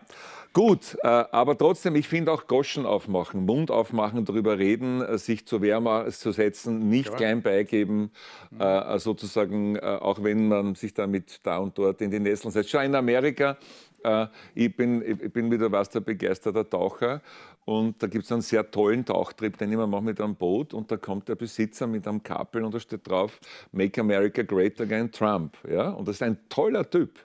A: Gut, äh, aber trotzdem, ich finde auch Goschen aufmachen, Mund aufmachen, darüber reden, äh, sich zur Wärme äh, zu setzen, nicht ja. klein beigeben, mhm. äh, äh, sozusagen, auch wenn man sich damit da und dort in die Nesseln setzt. Schon in Amerika, ich bin, ich bin wieder was der begeisterter Taucher und da gibt es einen sehr tollen Tauchtrip, den ich immer mache mit einem Boot und da kommt der Besitzer mit einem Kappel und da steht drauf, Make America Great Again Trump. Ja? Und das ist ein toller Typ,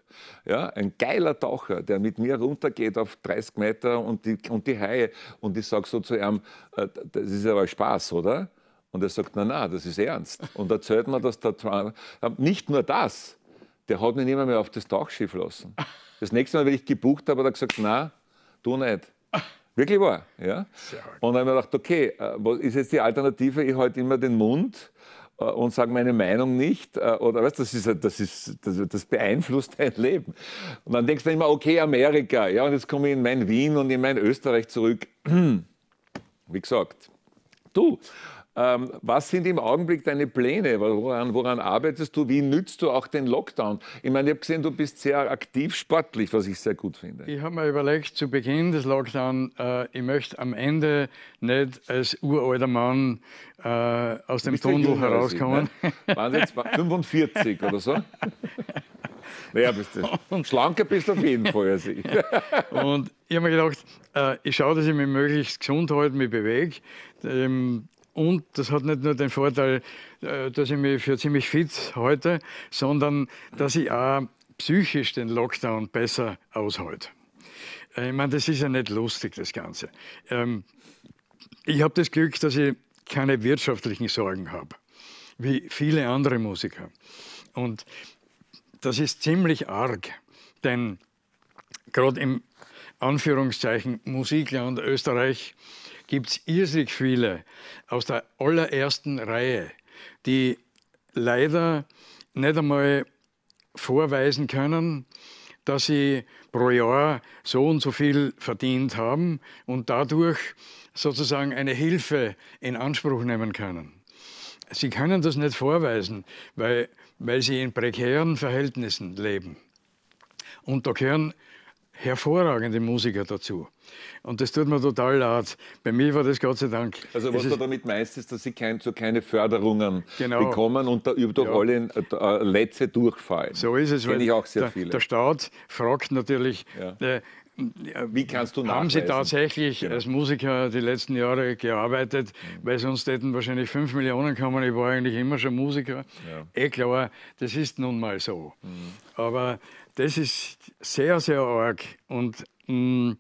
A: ja? ein geiler Taucher, der mit mir runtergeht auf 30 Meter und die, und die Haie. Und ich sage so zu ihm, äh, das ist aber Spaß, oder? Und er sagt, na na, das ist ernst. Und erzählt mir, dass der Trump, äh, nicht nur das, der hat mich nicht mehr, mehr auf das Tauchschiff lassen. Das nächste Mal, wenn ich gebucht habe, hat er gesagt, na, du nicht. Wirklich wahr, ja. Und dann habe ich mir gedacht, okay, äh, was ist jetzt die Alternative? Ich halte immer den Mund äh, und sage meine Meinung nicht. Äh, oder weißt, das, ist, halt, das, ist, das, das beeinflusst dein Leben. Und dann denkst du immer, okay, Amerika. Ja, und jetzt komme ich in mein Wien und in mein Österreich zurück. <clears throat> Wie gesagt, du, ähm, was sind im Augenblick deine Pläne? Woran, woran, arbeitest du? Wie nützt du auch den Lockdown? Ich meine, ich habe gesehen, du bist sehr aktiv sportlich, was ich sehr gut finde.
B: Ich habe mir überlegt, zu Beginn des Lockdown, äh, ich möchte am Ende nicht als uralter Mann äh, aus dem Tunnel herauskommen. Ich, ne? Waren jetzt 45 oder so? Naja, bist du, und schlanker bist
A: du auf jeden Fall als ich.
B: <laughs> und ich habe mir gedacht, äh, ich schaue, dass ich mich möglichst gesund halte, mich bewege. Ähm, und das hat nicht nur den Vorteil, äh, dass ich mich für ziemlich fit halte, sondern dass ich auch psychisch den Lockdown besser aushalte. Äh, ich meine, das ist ja nicht lustig, das Ganze. Ähm, ich habe das Glück, dass ich keine wirtschaftlichen Sorgen habe, wie viele andere Musiker. Und das ist ziemlich arg, denn gerade im Anführungszeichen Musikland Österreich gibt es irrsinnig viele aus der allerersten Reihe, die leider nicht einmal vorweisen können, dass sie pro Jahr so und so viel verdient haben und dadurch sozusagen eine Hilfe in Anspruch nehmen können. Sie können das nicht vorweisen, weil, weil sie in prekären Verhältnissen leben. Und da gehören hervorragende Musiker dazu. Und das tut mir total leid. Bei mir war das Gott sei Dank. Also was du
A: damit meinst, ist, dass sie kein, so keine Förderungen genau. bekommen und da durch ja. alle äh, äh, Letze durchfallen. So ist es. Kenne ich auch sehr der, viele. Der
B: Staat fragt natürlich, ja. äh, wie kannst du nachweisen? Haben Sie tatsächlich genau. als Musiker die letzten Jahre gearbeitet, mhm. weil sonst hätten wahrscheinlich 5 Millionen kommen. Ich war eigentlich immer schon Musiker. Ja. Eh klar, das ist nun mal so. Mhm. Aber das ist sehr, sehr arg. Und mh, mm,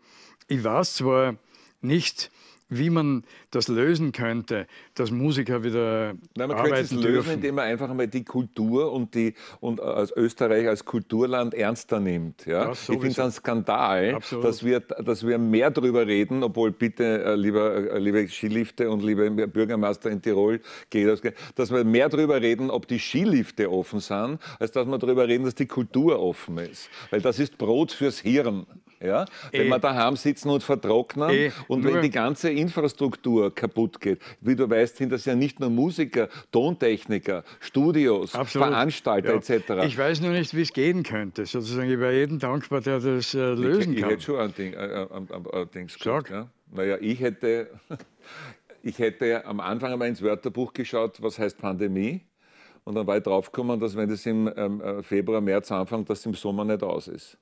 B: ich weiß zwar nicht, wie man das lösen könnte, dass Musiker wieder Nein, man könnte es lösen, indem
A: man einfach mal die Kultur und die und äh, als Österreich als Kulturland ernster nimmt. Ja? ja ich finde es ein Skandal, dass wir, dass wir mehr darüber reden, obwohl bitte, äh, lieber, äh, liebe Skilifte und liebe Bürgermeister in Tirol, dass wir mehr darüber reden, ob die Skilifte offen sind, als dass wir darüber reden, dass die Kultur offen ist. Weil das ist Brot fürs Hirn. Ja? Wenn eh. wir daheim sitzen und vertrocknen Ey. Eh. und wenn die ganze Infrastruktur kaputt geht. Wie du weißt, sind das ja nicht nur Musiker, Tontechniker, Studios, Absolut. Veranstalter ja. etc. Ich
B: weiß nur nicht, wie es gehen könnte. Sozusagen, ich wäre jeden dankbar, der das äh, lösen ich, kann. Ich hätte
A: schon ein Ding, äh, äh ein, ein, ein Ding Ja? Naja, ich hätte, <laughs> ich hätte am Anfang einmal ins Wörterbuch geschaut, was heißt Pandemie. Und dann war ich draufgekommen, dass wenn das im ähm, äh, Februar, März anfängt, dass im Sommer nicht aus ist.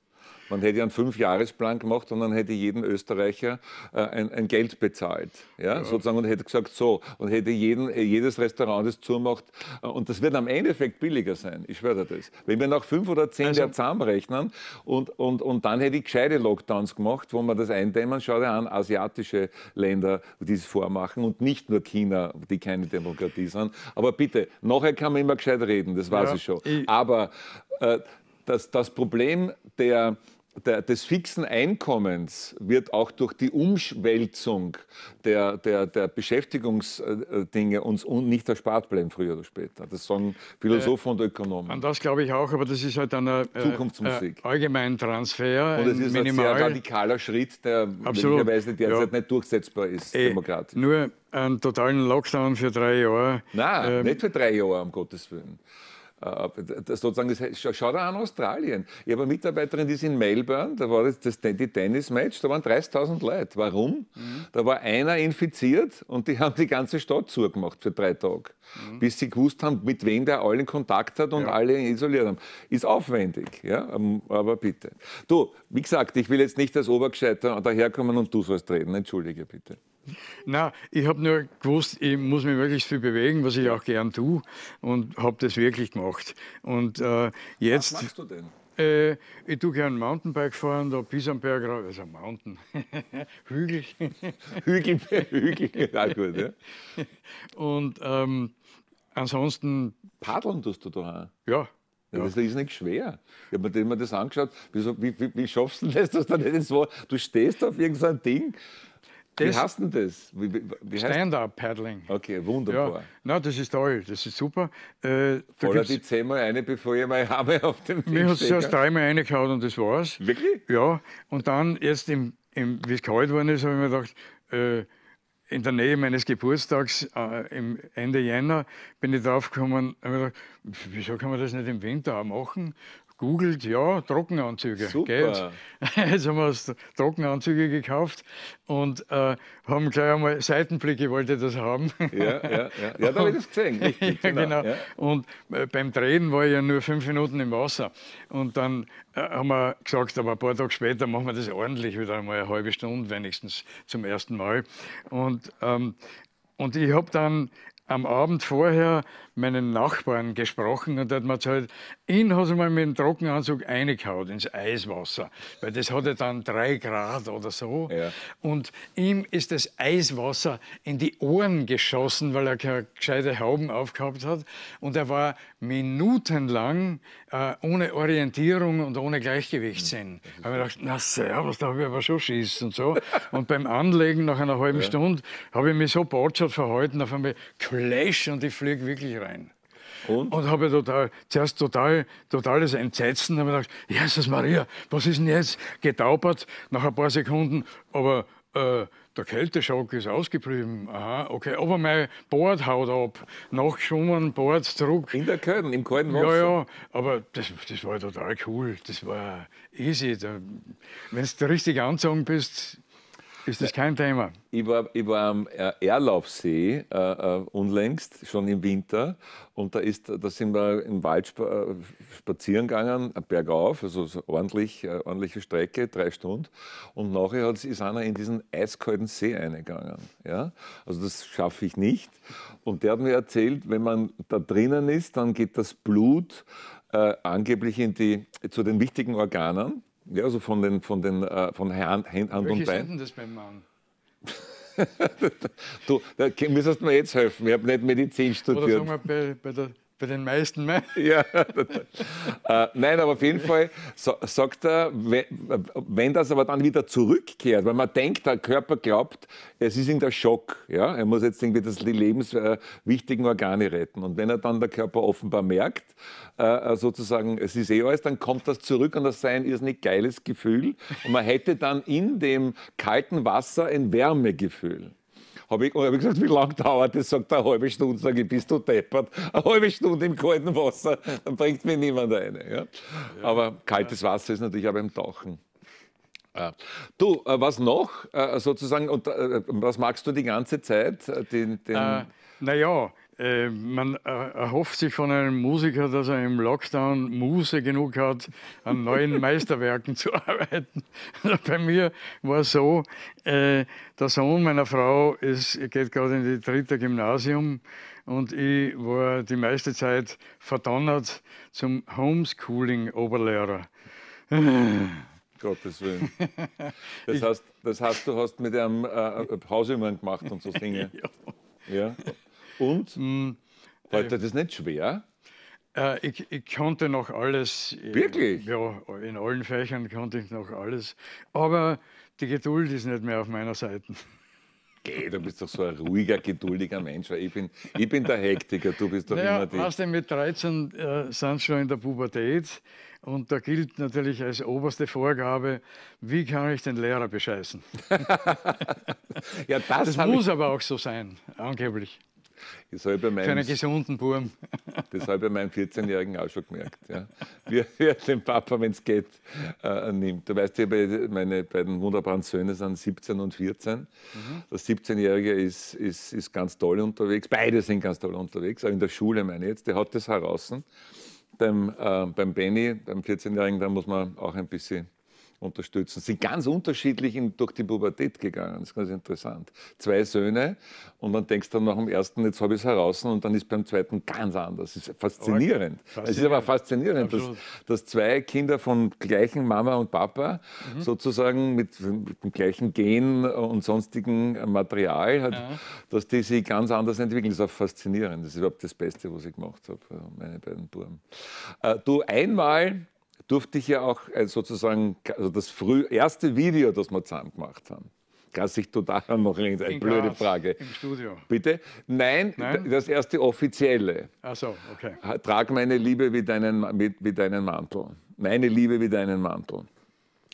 A: Man hätte ja einen Fünfjahresplan gemacht und dann hätte jeden Österreicher äh, ein, ein, Geld bezahlt. Ja? ja? Sozusagen und hätte gesagt, so. Und hätte jeden, äh, jedes Restaurant, das zumacht. Äh, und das wird am Endeffekt billiger sein. Ich schwöre dir das. Wenn wir nach fünf oder zehn also, Jahren zusammenrechnen und, und, und dann hätte ich gescheite Lockdowns gemacht, wo man das eindämmen, schau dir an, asiatische Länder, die es vormachen und nicht nur China, die keine Demokratie sind. Aber bitte, nachher kann man immer gescheit reden, das weiß ja, ich schon. Ich Aber äh, das, das Problem der der, des fixen Einkommens wird auch durch die Umwälzung der, der, der Beschäftigungsdinge uns nicht erspart bleiben, früher oder später. Das sagen Philosophen äh, und Ökonomen. An
B: das glaube ich auch, aber das ist halt ein äh, äh, Zukunftsmusik. Äh, allgemein Transfer. Und es ist minimal. ein sehr
A: radikaler Schritt, der möglicherweise derzeit ja. nicht durchsetzbar ist, äh, demokratisch.
B: Nur einen totalen Lockdown für drei Jahre. Nein, ähm, nicht
A: für drei Jahre, um Gottes Willen das äh, äh, sozusagen, schau da an Australien. Ich habe eine Mitarbeiterin, die ist in Melbourne, da war das, das Tennis-Match, da waren 30.000 Leute. Warum? Mhm. Da war einer infiziert und die <laughs> haben die ganze Stadt zugemacht für drei Tage, mhm. bis sie gewusst haben, mit wem der allen Kontakt hat und ja. alle isoliert haben. Ist aufwendig, ja, ähm, aber bitte. Du, wie gesagt, ich will jetzt nicht als Obergescheiter daherkommen und du sollst reden. Entschuldige bitte.
B: Na, ich habe nur gewusst, ich muss mich möglichst viel bewegen, was ich auch gern tue und habe das wirklich gemacht. Und äh, jetzt. Was machst du denn? Äh, ich tue gern Mountainbike fahren, da bis am Berg raus, also Mountain, <laughs> Hügel. Hügel, Hügel, ja gut, ja. Und ähm, ansonsten... Paddeln tust du da
A: auch? Ja. Ja. Das ist nicht schwer. Ich habe mir das angeschaut, wie, wie, wie, schaffst du das, dass du
B: nicht so, du stehst auf irgendein Ding das, wie heißt denn das? Stand-up-Paddling. Okay, wunderbar. Ja. Na, das ist toll, das ist super. Äh, Voller die zehnmal eine, bevor ich meine habe auf dem Tisch. Mir hat es erst dreimal reingehauen und das war's. Wirklich? Ja, und dann erst, im, im wie es kalt worden ist, habe ich mir gedacht, äh, in der Nähe meines Geburtstags, äh, im Ende Jänner, bin ich draufgekommen, ich habe gedacht, wieso kann man das nicht im Winter auch machen? googelt, ja, Trockenanzüge. Super. Geht. <laughs> Jetzt also haben wir uns Trockenanzüge gekauft und äh, haben gleich einmal Seitenblicke, wollte das haben. Ja, ja, ja. ja da habe ich das gesehen. <laughs> Richtig, ja, genau, genau. Ja. Und äh, beim Drehen war ich ja nur fünf Minuten im Wasser. Und dann äh, haben wir gesagt, aber ein paar Tage später machen wir das ordentlich, wieder einmal eine halbe Stunde wenigstens zum ersten Mal. Und, ähm, und ich habe dann am Abend vorher meinen Nachbarn gesprochen und der hat mir gesagt, halt, ihn hat er mal mit dem Trockenanzug reingehauen ins Eiswasser, weil das hatte dann drei Grad oder so. Ja. Und ihm ist das Eiswasser in die Ohren geschossen, weil er keine gescheite Hauben aufgehabt hat. Und er war minutenlang äh, ohne Orientierung und ohne Gleichgewichtssinn. Hm, da habe ich gedacht, na servus, da habe ich aber schon Schiss und so. <laughs> und beim Anlegen nach einer halben ja. Stunde habe ich mich so botschert verhalten, auf einmal Clash und ich fliege wirklich rein rein. Und, und habe total, zuerst total, totales Entsetzen, habe ich gedacht, Jesus Maria, was ist denn jetzt? Getaubert nach ein paar Sekunden, aber äh, der Kälteschock ist ausgeblieben. Aha, okay. Aber mein Board haut ab. Nachgeschwommen, Board zurück. In der Köln, im kalten Wasser. Ja, ja. Aber das, das war total cool. Das war easy. Wenn du richtig angezogen bist, ist das kein Thema? Ich war, ich war am ähm, Erlaufsee
A: äh, äh, unlängst, schon im Winter. Und da, ist, da sind wir im Wald äh, spazieren gegangen, bergauf, also ordentlich, äh, ordentliche Strecke, drei Stunden. Und nachher ist einer in diesen eiskalten See eingegangen. Ja? Also das schaffe ich nicht. Und der hat mir erzählt, wenn man da drinnen ist, dann geht das Blut äh, angeblich in die, zu den wichtigen Organen. Ja, also von den, von den äh, von Hand, Hand und Bein. Welche
B: sind das beim Mann?
A: <laughs> du, da müsstest du mir jetzt helfen. Ich habe nicht Medizin studiert. Oder sagen
B: wir bei, bei der bei den meisten, ne?
A: <laughs> Ja. äh, nein, aber auf jeden Fall so, sagt er, wenn das aber dann wieder zurückkehrt, weil man denkt, der Körper glaubt, es ist der Schock, ja, er muss jetzt irgendwie das, die lebenswichtigen äh, Organe retten. Und wenn er dann der Körper offenbar merkt, äh, äh, sozusagen, es ist eh alles, dann kommt das zurück und das sei ein irrsinnig geiles Gefühl. Und man hätte dann in dem kalten Wasser ein Wärmegefühl. Habe ich, hab ich gesagt, wie lange dauert das? Sagt eine halbe Stunde. sage ich, bist du deppert? Eine halbe Stunde im kalten Wasser, dann bringt mir niemand eine. Ja? Aber kaltes Wasser ist natürlich auch beim Tauchen. Du, äh, was noch äh, sozusagen, und äh, was magst du die ganze Zeit?
B: Den, den äh, naja, äh, man erhofft sich von einem Musiker, dass er im Lockdown Muse genug hat, an neuen <laughs> Meisterwerken zu arbeiten. Also bei mir war es so, äh, der Sohn meiner Frau ist, geht gerade in die dritte Gymnasium und ich war die meiste Zeit verdonnert zum Homeschooling-Oberlehrer. <laughs>
A: Gottes Willen. <laughs> Das heißt, das heißt, du hast mit einem äh, Hausübungen gemacht und so Dinge. ja. ja?
B: Und? Mh, hm,
A: äh, war das nicht schwer?
B: Äh, ich, ich, konnte noch alles. Wirklich? Ja, in allen Fächern konnte ich noch alles. Aber die Geduld ist nicht mehr auf meiner Seite. Geh, du bist doch so ein ruhiger,
A: geduldiger Mensch. Ich bin, ich bin der Hektiker, du bist doch naja, immer die... Weißt
B: du, mit 13 äh, sind schon in der Pubertät und da gilt natürlich als oberste Vorgabe, wie kann ich den Lehrer bescheißen? <laughs> ja, das, das muss ich... aber auch so sein, angeblich.
A: Ich bei meinem, Für einen
B: gesunden Burm.
A: <laughs> Das habe ich bei meinem 14-Jährigen auch schon gemerkt. Ja. Wie er den Papa, wenn es geht, äh, äh, nimmt. Du weißt ja, meine beiden wunderbaren Söhne sind 17 und 14. Mhm. Das 17-Jährige ist, ist, ist ganz toll unterwegs. Beide sind ganz toll unterwegs, auch in der Schule meine ich jetzt. Der hat das heraus. Beim, äh, beim Benny, beim 14-Jährigen, da muss man auch ein bisschen unterstützen. Sind ganz unterschiedlich in, durch die Pubertät gegangen. Das ist ganz interessant. Zwei Söhne und dann denkst du nach dem ersten, jetzt habe ich es heraus und dann ist beim zweiten ganz anders. Das ist faszinierend. Es ist aber faszinierend, dass, dass, zwei Kinder von gleichen Mama und Papa mhm. sozusagen mit, mit, dem gleichen Gen und sonstigen Material, hat, ja. dass die sich ganz anders entwickeln. Das ist auch faszinierend. Das ist überhaupt das Beste, was ich gemacht habe, äh, meine beiden Buben. Äh, du, einmal durfte ich ja auch äh, sozusagen also das früh, erste Video, das wir zusammen gemacht haben. Kann sich du daran noch erinnern? Eine blöde Graz, Frage. Im Studio. Bitte? Nein, Nein? das erste offizielle.
B: Ach so, okay.
A: Trag meine Liebe wie deinen, wie, wie deinen Mantel. Meine Liebe wie deinen Mantel.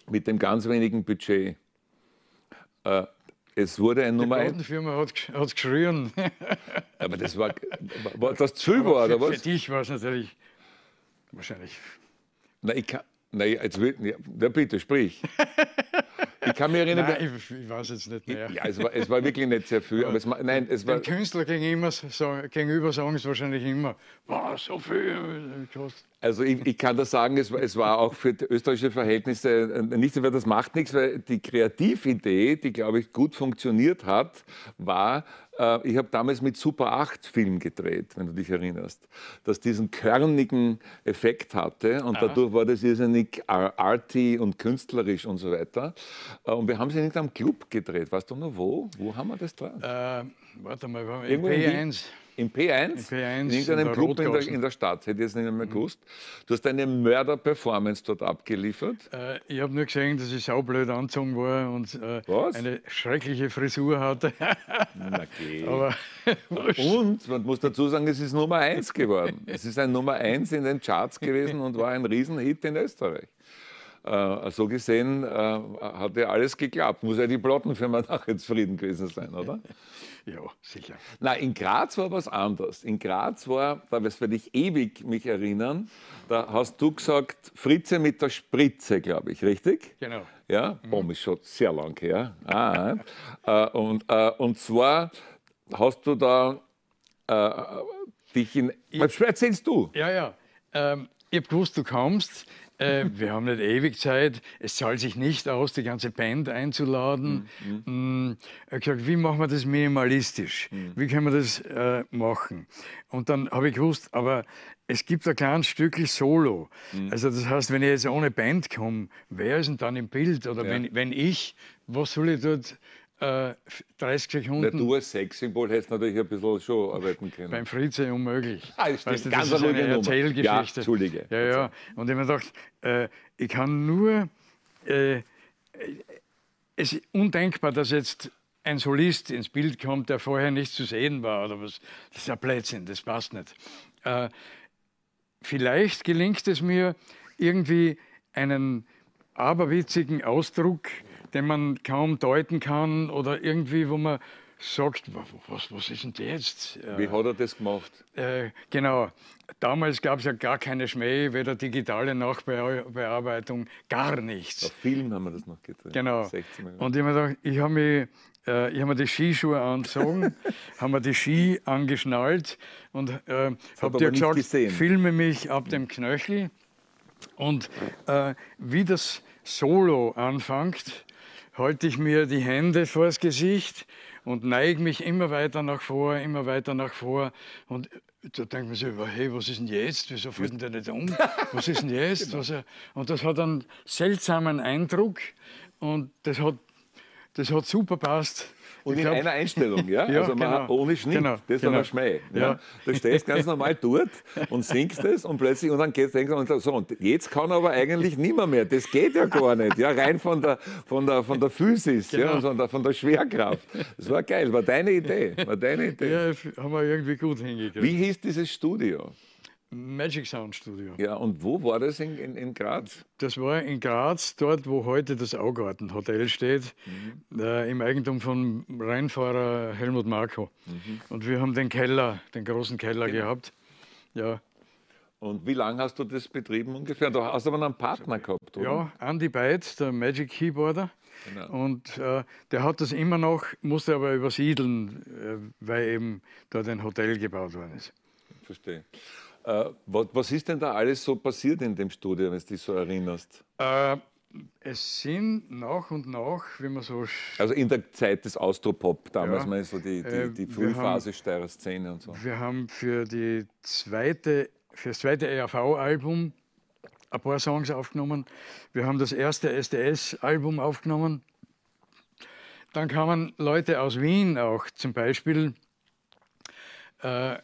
A: Mit dem ganz wenigen Budget. Äh, es wurde ein Nummer 1.
B: Die Firma hat, hat geschrien.
A: Aber das war, war das Ziel war, oder was? Für
B: dich war es natürlich wahrscheinlich
A: na, ich kann. Nein, jetzt will, ja, bitte, sprich. <laughs>
B: Ich kann mir erinnern. Nein, ich, ich, weiß jetzt nicht mehr. Ja, es war, es
A: war wirklich nicht sehr viel. Aber es, äh, nein, es war, Dem
B: Künstler gegenüber, so, gegenüber sagen es wahrscheinlich immer, wow, so viel äh,
A: Also ich, ich, kann das sagen, es war, es war auch für österreichische Verhältnisse äh, nichts, aber das macht nichts, weil die Kreatividee, die, glaube ich, gut funktioniert hat, war, äh, ich habe damals mit Super 8 Film gedreht, wenn du dich erinnerst, das diesen körnigen Effekt hatte und Aha. dadurch war das irrsinnig arty und künstlerisch und so weiter. Äh, und wir haben sie in irgendeinem Club gedreht. Weißt du noch wo? Wo haben wir das dran?
B: Äh, warte mal, wir haben Irgendwo P1. Im P1? Im P1
A: in irgendeinem in Club in der, in der, Stadt, hätte ich jetzt nicht mehr mhm. gewusst. Du hast eine Mörder-Performance dort abgeliefert.
B: Äh, ich habe nur gesehen, dass ich saublöd angezogen war und äh, eine schreckliche Frisur hatte. Na
A: okay. <laughs> und man muss dazu sagen, es ist Nummer 1 geworden. Es ist ein Nummer 1 in den Charts gewesen und war ein Riesenhit in Österreich. Äh, so gesehen äh, hat ja alles geklappt. Muss ja die Plattenfirma <laughs> nachher Frieden gewesen sein, oder? <laughs> ja, sicher. Na, in Graz war was anderes. In Graz war, da werde ich ewig mich erinnern, da hast du gesagt, Fritze mit der Spritze, glaube ich, richtig? Genau. Ja, mhm. Bom oh, ist schon sehr lang her. Ah, äh. äh, und, äh, und zwar hast du da äh, dich in. Ich, erzählst du?
B: Ja, ja. Ähm, ich habe gewusst, du kommst äh, wir haben nicht ewig Zeit, es zahlt sich nicht aus, die ganze Band einzuladen. Mhm. Ich mm, gesagt, wie machen wir das minimalistisch? Mhm. Wie können wir das äh, machen? Und dann habe ich gewusst, aber es gibt ein kleines Stück Solo. Mhm. Also das heißt, wenn ich jetzt ohne Band komme, wer ist denn dann im Bild? Oder ja. wenn, wenn ich, was soll ich dort äh, 30 Sekunden. Na, du
A: als Sexsymbol hättest natürlich ein bisschen schon arbeiten können. Beim
B: Fritze unmöglich. Ah, ist weißt du, ganz das ist eine Erzählgeschichte. Ja, Entschuldige. Ja, ja. Und ich habe mir gedacht, äh, ich kann nur... Äh, äh, es ist undenkbar, dass jetzt ein Solist ins Bild kommt, der vorher nicht zu sehen war oder was. Das ist ja Blödsinn, das passt nicht. Äh, vielleicht gelingt es mir, irgendwie einen aberwitzigen Ausdruck den man kaum deuten kann oder irgendwie, wo man sagt, was, was ist denn jetzt? Äh, wie hat
A: er das gemacht?
B: Äh, genau. Damals gab es ja gar keine Schmäh, weder digitale Nachbearbeitung, gar nichts. Auf Film haben wir das noch gedreht. Genau. Und ich habe mir, ich hab mich, äh, hab mir die Skischuhe angezogen, <laughs> habe mir die Ski angeschnallt und äh, habe dir gesagt, filme mich ab dem Knöchel. Und äh, wie das Solo anfängt, halte ich mir die Hände vors Gesicht und neige mich immer weiter nach vor, immer weiter nach vor. Und da denkt man sich, hey, was ist denn jetzt? Wieso fällt denn der nicht um? Was ist denn jetzt? <laughs> genau. Und das hat einen seltsamen Eindruck. Und das hat das hat super passt. Und ich in glaub, einer Einstellung, ja? <laughs> ja also genau, ohne Schnitt, genau, das genau. war Schmäh. Ja. ja. Du stehst ganz normal
A: dort und singst es und plötzlich, und dann geht es und so, und jetzt kann aber eigentlich niemand mehr. Das geht ja gar nicht, ja, rein von der, von der, von der Physis, genau. ja, und von der, von der Schwerkraft. Das war geil, war deine Idee, war deine Idee.
B: Ja, haben wir irgendwie gut hingekriegt. Wie hieß dieses Studio? Magic Sound Studio. Ja, und wo war das in, in, in, Graz? Das war in Graz, dort, wo heute das Augarten Hotel steht, mhm. äh, im Eigentum von Rheinfahrer Helmut Marko. Mhm. Und wir haben den Keller, den großen Keller genau. gehabt. Ja. Und wie lange hast
A: du das betrieben ungefähr? Du hast aber einen Partner
B: gehabt, oder? Ja, Andy Beit, der Magic Keyboarder. Genau. Und äh, der hat das immer noch, musste aber übersiedeln, äh, weil eben dort ein Hotel gebaut worden ist. Ich verstehe. Äh, was, ist denn da alles
A: so passiert in dem Studio, wenn du dich so erinnerst?
B: Äh, es sind nach und nach, wie man so.
A: Also in der Zeit des Austropop, damals ja, mal so die, die, äh, die Frühphase
B: haben, steirer Szene und so. Wir haben für, die zweite, für das zweite ERV-Album ein paar Songs aufgenommen. Wir haben das erste SDS-Album aufgenommen. Dann kamen Leute aus Wien auch zum Beispiel. Äh,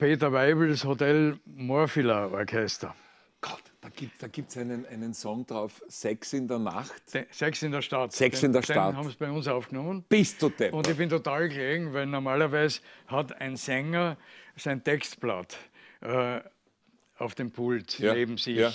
B: Peter Weibels Hotel Morphila Orchester.
A: Gott, da gibt es da gibt's einen, einen Song
B: drauf, Sex in der Nacht. De, Sex in der Stadt. Sex den, in der Stadt. haben es bei uns aufgenommen. Bist du Depp. Und ich bin total gelegen, weil normalerweise hat ein Sänger sein Textblatt äh, auf dem Pult ja. neben sich. Ja.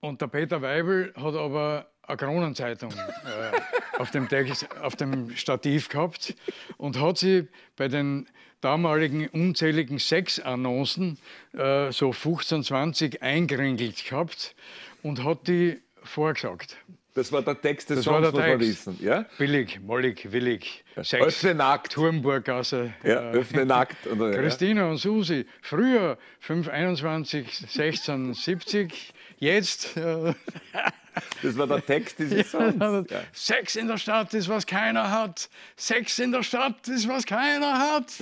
B: Und der Peter Weibel hat aber eine Kronenzeitung äh, auf, dem Text, auf dem Stativ gehabt und hat sie bei den damaligen unzähligen Sexannoncen äh, so 15, 20 eingringelt gehabt und hat die vorgesagt. Das war der Text des das Songs, war der Text. muss man wissen. Ja? Billig, mollig, willig. Sex, öffne nackt. Turmburggasse. Ja, äh, öffne nackt. Oder, Christina ja. und Susi, früher 5, 21, 16, 70, jetzt. Äh, <laughs>
A: Das war der Text
B: dieses <laughs> ja, Songs. Ja. Sex in der Stadt ist, was keiner hat. Sex in der Stadt ist, was keiner hat.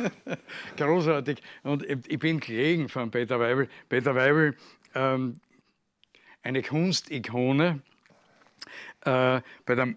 B: <laughs> Großartig. Und ich bin gelegen von Peter Weibel. Peter Weibel, ähm, eine Kunstikone. Äh, bei der,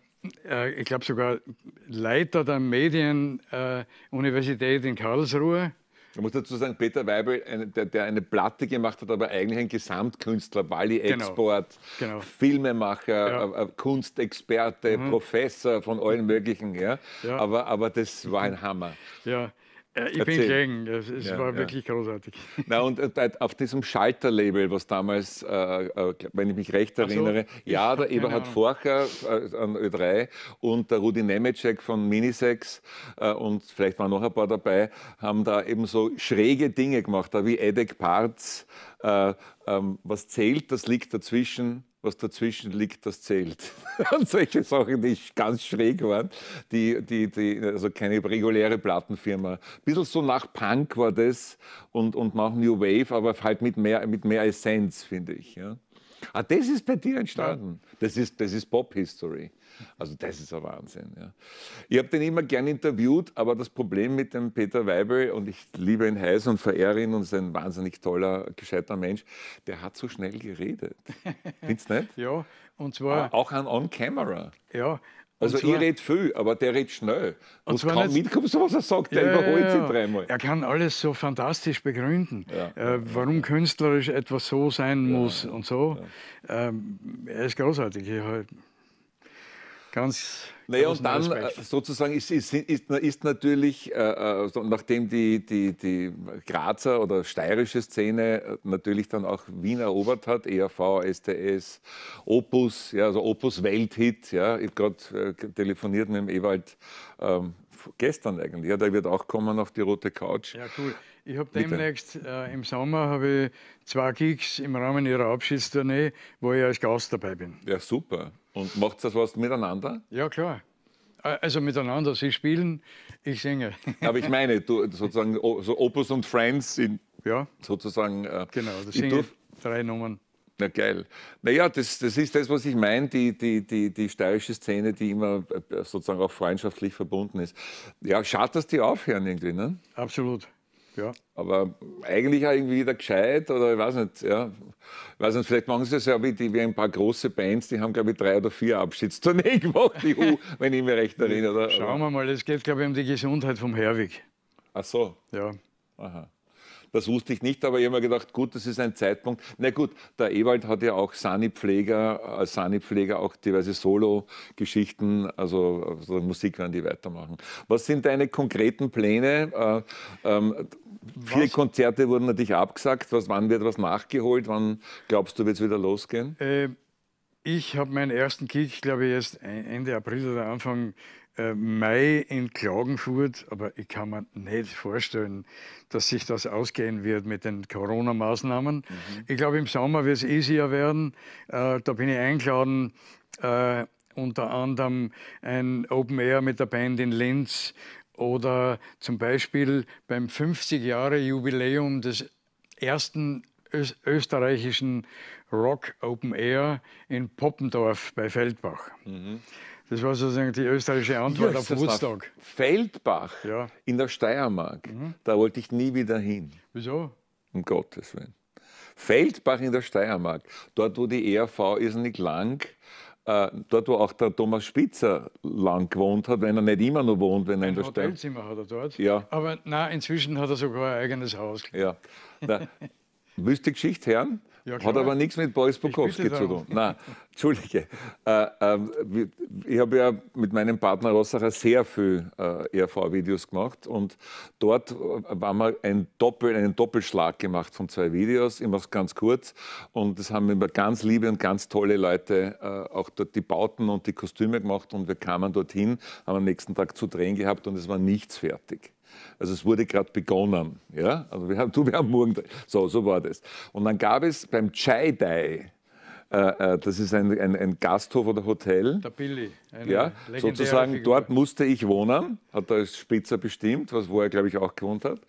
B: äh, ich glaube sogar Leiter der Medienuniversität äh, in Karlsruhe. Man muss dazu sagen, Peter Weibel, ein, der, der, eine
A: Platte gemacht hat, aber eigentlich ein Gesamtkünstler, Wally genau. Export, genau. Genau. Filmemacher, ja. Äh, äh, Kunstexperte, mhm. Professor von allen möglichen. Ja? ja. Aber, aber das war ein <laughs> Hammer.
B: Ja, ich Erzähl. bin gegen, es ja, war wirklich großartig.
A: Na, und äh, auf diesem Schalterlabel, was damals, äh, äh wenn ich mich recht erinnere, so, ja, der Eberhard Ahnung. Forcher äh, an Ö3 und der Rudi Nemetschek von Minisex äh, und vielleicht waren noch ein paar dabei, haben da eben so schräge Dinge gemacht, da wie Edek Parts, ähm, was zählt, das liegt dazwischen was dazwischen liegt, das zählt. <laughs> Und solche Sachen, die ganz schräg waren, die, die, die, also keine reguläre Plattenfirma. Ein bisschen so nach Punk war das und, und nach New Wave, aber halt mit mehr, mit mehr Essenz, finde ich. Ja. Ah, das ist bei dir entstanden. Das ist, das ist Pop-History. Also das ist ein Wahnsinn. Ja. Ich habe den immer gern interviewt, aber das Problem mit dem Peter Weibel, und ich liebe ihn heiß und verehre ihn und ist ein wahnsinnig toller, gescheiter Mensch, der hat so schnell geredet. Findest du nicht? <laughs> ja, und zwar... Auch an On-Camera. Ja, also zwar, ich rede viel, aber der redet schnell. Und es kann mitkommen,
B: so was er sagt, der ja, überholt ja, sich dreimal. Er kann alles so fantastisch begründen, äh, warum künstlerisch etwas so sein muss und so. Ähm, er ist großartig. Ich, halt, ganz
A: naja, und dann Respekt. Äh, sozusagen ist, ist, ist, ist natürlich, äh, äh nachdem die, die, die Grazer oder steirische Szene äh, natürlich dann auch Wien erobert hat, ERV, STS, Opus, ja, also Opus Welthit, ja, ich habe gerade äh, telefoniert mit dem Ewald ähm, gestern eigentlich, ja, der wird auch kommen auf die rote Couch. Ja,
B: cool. Ich habe demnächst äh, im Sommer ich zwei Gigs im Rahmen ihrer Abschiedstournee, wo ich als Gast dabei bin. Ja, super. Und macht das was miteinander? Ja, klar. Also miteinander, sie spielen, ich singe. Aber ich meine,
A: du, sozusagen so Opus und Friends sind ja. sozusagen. Äh,
B: genau, das sind drei Nummern.
A: Na geil. Naja, das, das ist das, was ich meine, die, die, die, die steirische Szene, die immer äh, sozusagen auch freundschaftlich verbunden ist. Ja, schade, dass die aufhören irgendwie, ne?
B: Absolut. Ja.
A: Aber eigentlich auch irgendwie jeder gescheit oder ich weiß nicht, ja. Ich weiß nicht, vielleicht machen sie es ja wie, die, wie ein paar große Bands, die haben, glaube ich, drei oder vier Abschiedstourneen <laughs> gemacht, die U, wenn ich mich recht erinnere. Oder? Schauen
B: wir mal, es geht, glaube ich, um die Gesundheit vom Herwig.
A: Ach so. Ja. Aha. Das wusste ich nicht, aber ich habe mir gedacht, gut, das ist ein Zeitpunkt. Na gut, der Ewald hat ja auch Sani-Pfleger, als äh, Sani-Pfleger auch diverse Solo-Geschichten, also, also Musik werden die weitermachen. Was sind deine konkreten Pläne? Äh, ähm, viele was? Konzerte wurden natürlich abgesagt. Was, wann wird was nachgeholt? Wann glaubst du, wird es wieder losgehen?
B: Äh, ich habe meinen ersten Gig, glaube ich, erst e-, Ende April oder Anfang äh, Mai in Klagenfurt, aber ich kann mir nicht vorstellen, dass sich das ausgehen wird mit den Corona-Maßnahmen. Mhm. Ich glaube, im Sommer wird es easier werden. Äh, da bin ich eingeladen, äh, unter anderem ein Open Air mit der Band in Linz oder zum Beispiel beim 50-Jahre-Jubiläum des ersten österreichischen Rock Open Air in Poppendorf bei Feldbach. Mhm. Das war sozusagen die österreichische Antwort yes, auf Woodstock.
A: Feldbach ja. in der Steiermark. Mhm. Da wollte ich nie wieder hin. Wieso? Um Gottes Willen. Feldbach in der Steiermark, dort wo die ERV ist nicht lang, äh, dort wo auch der Thomas Spitzer lang gewohnt hat, wenn er nicht immer noch wohnt, wenn er in der Steiermark. Ein
B: Hotelzimmer hat er dort. Ja. Aber na, inzwischen hat er sogar ein eigenes Haus.
A: Ja. Na, <laughs> willst die Geschichte hören? Ja, Hat aber nichts mit Boris Bukowski zu tun. Nein, <laughs> Entschuldige. Äh, äh, ich habe ja mit meinem Partner Rossacher sehr viel äh, ERV-Videos gemacht und dort äh, haben wir ein Doppel, einen Doppelschlag gemacht von zwei Videos. Ich mache es ganz kurz und das haben immer ganz liebe und ganz tolle Leute äh, auch dort die Bauten und die Kostüme gemacht und wir kamen dorthin, haben am nächsten Tag zu drehen gehabt und es war nichts fertig. Also es wurde gerade begonnen. Ja? Also wir haben, du, wir haben morgen, so, so war das. Und dann gab es beim Chai Dai, äh, äh das ist ein, ein, ein, Gasthof oder Hotel.
B: Der Billy. Ja, sozusagen Figur.
A: dort musste ich wohnen, hat der Spitzer bestimmt, was wo er, glaube ich, auch gewohnt hat.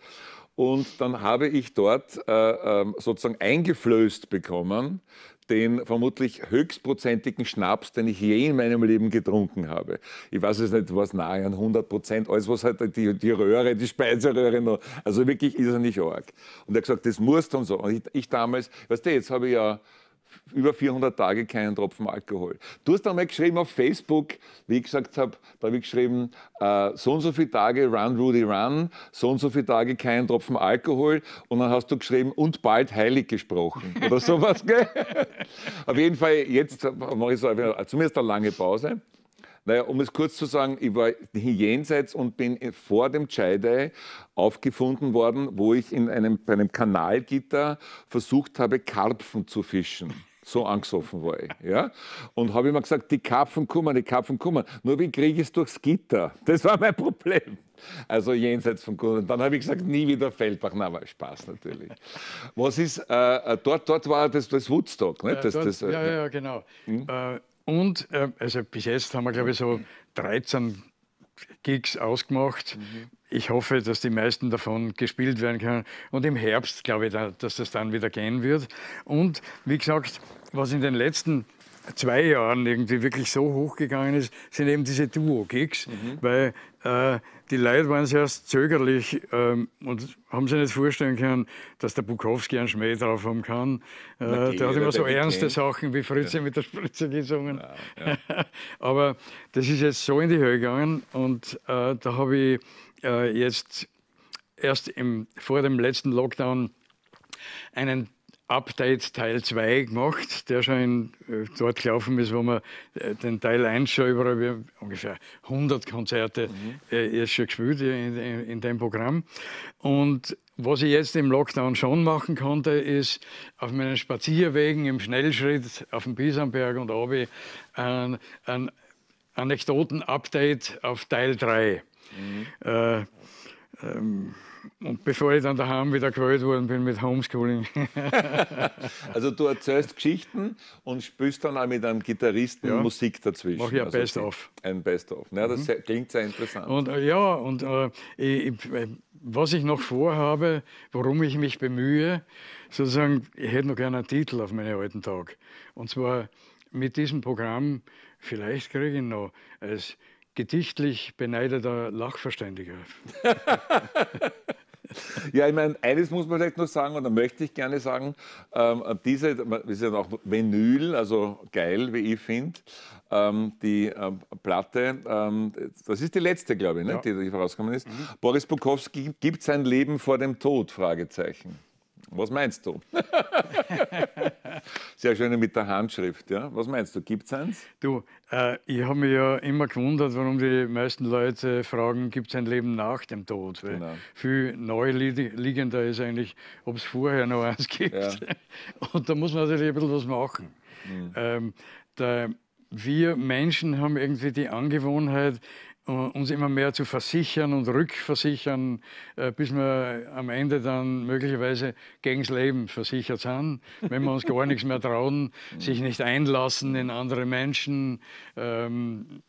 A: Und dann habe ich dort äh, ähm, sozusagen eingeflößt bekommen, den vermutlich höchstprozentigen Schnaps, den ich je in meinem Leben getrunken habe. Ich weiß es nicht, was nahe an 100 Prozent, alles was halt die, die Röhre, die Speiseröhre noch, also wirklich ist er nicht arg. Und er hat gesagt, das musst du und so. Und ich, ich damals, weißt du, jetzt habe ich ja über 400 Tage keinen Tropfen Alkohol. Du hast einmal geschrieben auf Facebook, wie ich gesagt habe, da habe ich geschrieben, äh, so und so viele Tage Run Rudy Run, so und so viele Tage keinen Tropfen Alkohol und dann hast du geschrieben und bald heilig gesprochen oder sowas. Gell? <laughs> auf jeden Fall, jetzt mache ich so zumindest also eine lange Pause. Naja, um es kurz zu sagen, ich war jenseits und bin äh, vor dem chai aufgefunden worden, wo ich in einem, bei einem Kanalgitter versucht habe, Karpfen zu fischen. So angesoffen war ich. Ja? Und habe immer gesagt, die Karpfen kommen, die Karpfen kommen. Nur wie kriege ich es durchs Gitter? Das war mein Problem. Also jenseits von Kunden. dann habe ich gesagt, nie wieder Feldbach. Na, war Spaß natürlich. Was ist, äh, äh dort, dort war das, das Woodstock, ne? Das, ja, dort, das, ja, ja,
B: genau. Hm? Äh, und äh, also bis jetzt haben wir, glaube ich, so 13 Gigs ausgemacht. Mhm. Ich hoffe, dass die meisten davon gespielt werden können. Und im Herbst glaube ich, dass das dann wieder gehen wird. Und wie gesagt, was in den letzten zwei Jahren irgendwie wirklich so hochgegangen ist, sind eben diese Duo-Gigs, mhm. weil äh, die Leute waren zuerst zögerlich ähm, und haben sich nicht vorstellen können, dass der Bukowski einen Schmäh drauf haben kann. Äh, okay, der hat immer so ernste Sachen wie Fritze ja. mit der Spritze gesungen. Ja, ja. <laughs> Aber das ist jetzt so in die Höhe gegangen und äh, da habe ich äh, jetzt erst im, vor dem letzten Lockdown einen Update Teil 2 gemacht, der schon in, äh, dort gelaufen ist, wo man äh, den Teil 1 schon überall, wir haben ungefähr 100 Konzerte mhm. äh, erst schon gespielt in, in, in dem Programm. Und was ich jetzt im Lockdown schon machen konnte, ist auf meinen Spazierwegen im Schnellschritt auf dem Bisamberg und Abi ein, ein Anekdoten-Update auf Teil 3. Mhm. Äh, ähm, und bevor ich dann daheim wieder gewählt worden bin mit Homeschooling.
A: <laughs> also du erzählst Geschichten und spielst dann auch mit einem Gitarristen ja. Musik dazwischen. Mach ich ein also Best-of. Ein Best-of. Ja, das mhm. klingt sehr interessant. Und
B: äh, ja, und äh, ich, äh, was ich noch vorhabe, worum ich mich bemühe, sozusagen, ich hätte noch gerne einen Titel auf meinen alten Tag. Und zwar mit diesem Programm, vielleicht kriege ich noch als gedichtlich beneideter Lachverständiger. <laughs> <laughs> ja, ich meine, eines muss man vielleicht noch sagen, oder möchte ich gerne sagen,
A: ähm, diese, das ist ja auch Vinyl, also geil, wie ich finde, ähm, die ähm, Platte, ähm, das ist die letzte, glaube ich, ne, ja. die, die vorausgekommen ist. Mhm. Boris Bukowski gibt sein Leben vor dem Tod, Fragezeichen. Was meinst du?
B: <laughs>
A: Sehr schöne mit der Handschrift. Ja? Was meinst du, gibt es eins?
B: Du, äh, ich habe mich ja immer gewundert, warum die meisten Leute fragen, gibt es ein Leben nach dem Tod? Weil genau. viel neuliegender ist eigentlich, ob es vorher noch eins gibt. Ja. <laughs> Und da muss man natürlich ein bisschen was machen. Mhm. Ähm, der, wir Menschen haben irgendwie die Angewohnheit, äh, uns immer mehr zu versichern und rückversichern, äh, bis wir am Ende dann möglicherweise gegens Leben versichert sind, wenn wir uns gar nichts mehr trauen, sich nicht einlassen in andere Menschen, ähm,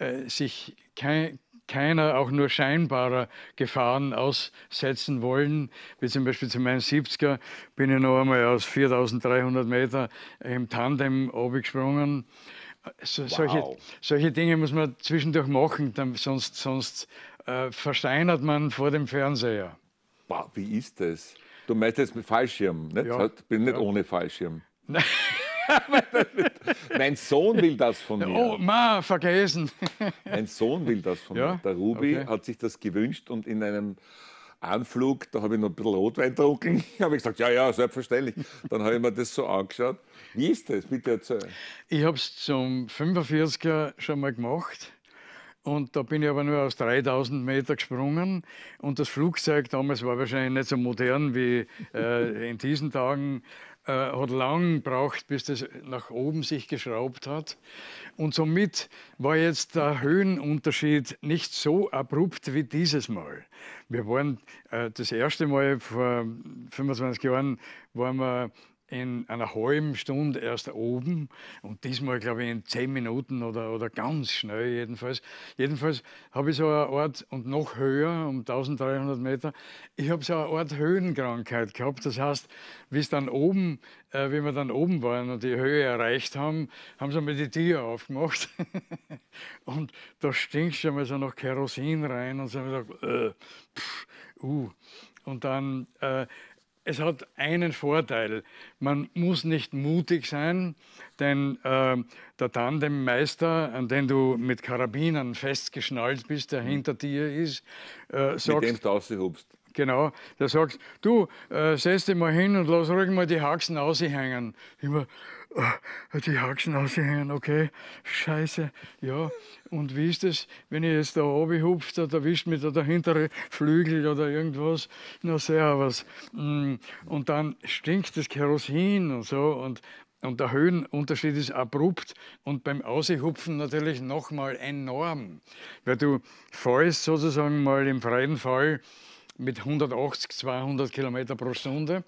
B: äh, sich kein, keiner auch nur scheinbarer Gefahren aussetzen wollen. Wie zum Beispiel zu meinen 70er bin ich noch einmal aus 4300 Meter im Tandem abgesprungen so, wow. solche, solche, Dinge muss man zwischendurch machen, dann, sonst, sonst äh, versteinert man vor dem Fernseher.
A: Bah, wie ist das? Du meinst jetzt mit Fallschirm, nicht? Ja. Ich halt, bin nicht ja. ohne Fallschirm. <laughs> mein Sohn will das von mir. Oh,
B: ma, vergessen.
A: mein Sohn will das von ja? mir. Der Ruby okay. hat sich das gewünscht und in einem Anflug, da habe ich noch ein bisschen Rotwein getrunken. Da <laughs> habe ich gesagt, ja, ja, selbstverständlich. Dann habe ich mir das so angeschaut. Wie ist das? Bitte erzähl.
B: Ich habe es zum 45er schon mal gemacht. Und da bin ich aber nur aus 3000 Meter gesprungen. Und das Flugzeug damals war wahrscheinlich nicht so modern wie äh, <laughs> in diesen Tagen. Äh, hat lang gebraucht, bis das nach oben sich geschraubt hat. Und somit war jetzt der Höhenunterschied nicht so abrupt wie dieses Mal wir waren äh, das erste Mal vor 25 Jahren, waren wir in einer halben Stunde erst oben und diesmal, glaube ich, in zehn Minuten oder, oder ganz schnell jedenfalls. Jedenfalls habe ich so eine Art, und noch höher, um 1300 Meter, ich habe so eine Art Höhenkrankheit gehabt. Das heißt, wie es dann oben, äh, wie wir dann oben waren und die Höhe erreicht haben, haben sie mir die Tür aufgemacht <laughs> und da stinkt schon mal so noch Kerosin rein und so haben wir gedacht, äh, pff, uh. Und dann... Äh, es hat einen Vorteil. Man muss nicht mutig sein, denn äh, der Tandemmeister, an den du mit Karabinern festgeschnallt bist, der mhm. hinter dir ist, äh, sagt... Mit dem du rausgehubst. Genau, der sagt, du, äh, setz dich mal hin und lass ruhig mal die Haxen aushängen. Ich war, Ah, die Haxen aushängen, okay, scheiße, ja. Und wie ist das, wenn ich jetzt da oben hupft da erwischt mich da der hintere Flügel oder irgendwas? Na, sehr was. Mm, und dann stinkt das Kerosin und so und, und der Höhenunterschied ist abrupt und beim Aushupfen natürlich nochmal enorm, weil du fallst sozusagen mal im freien Fall mit 180, 200 Kilometer pro Stunde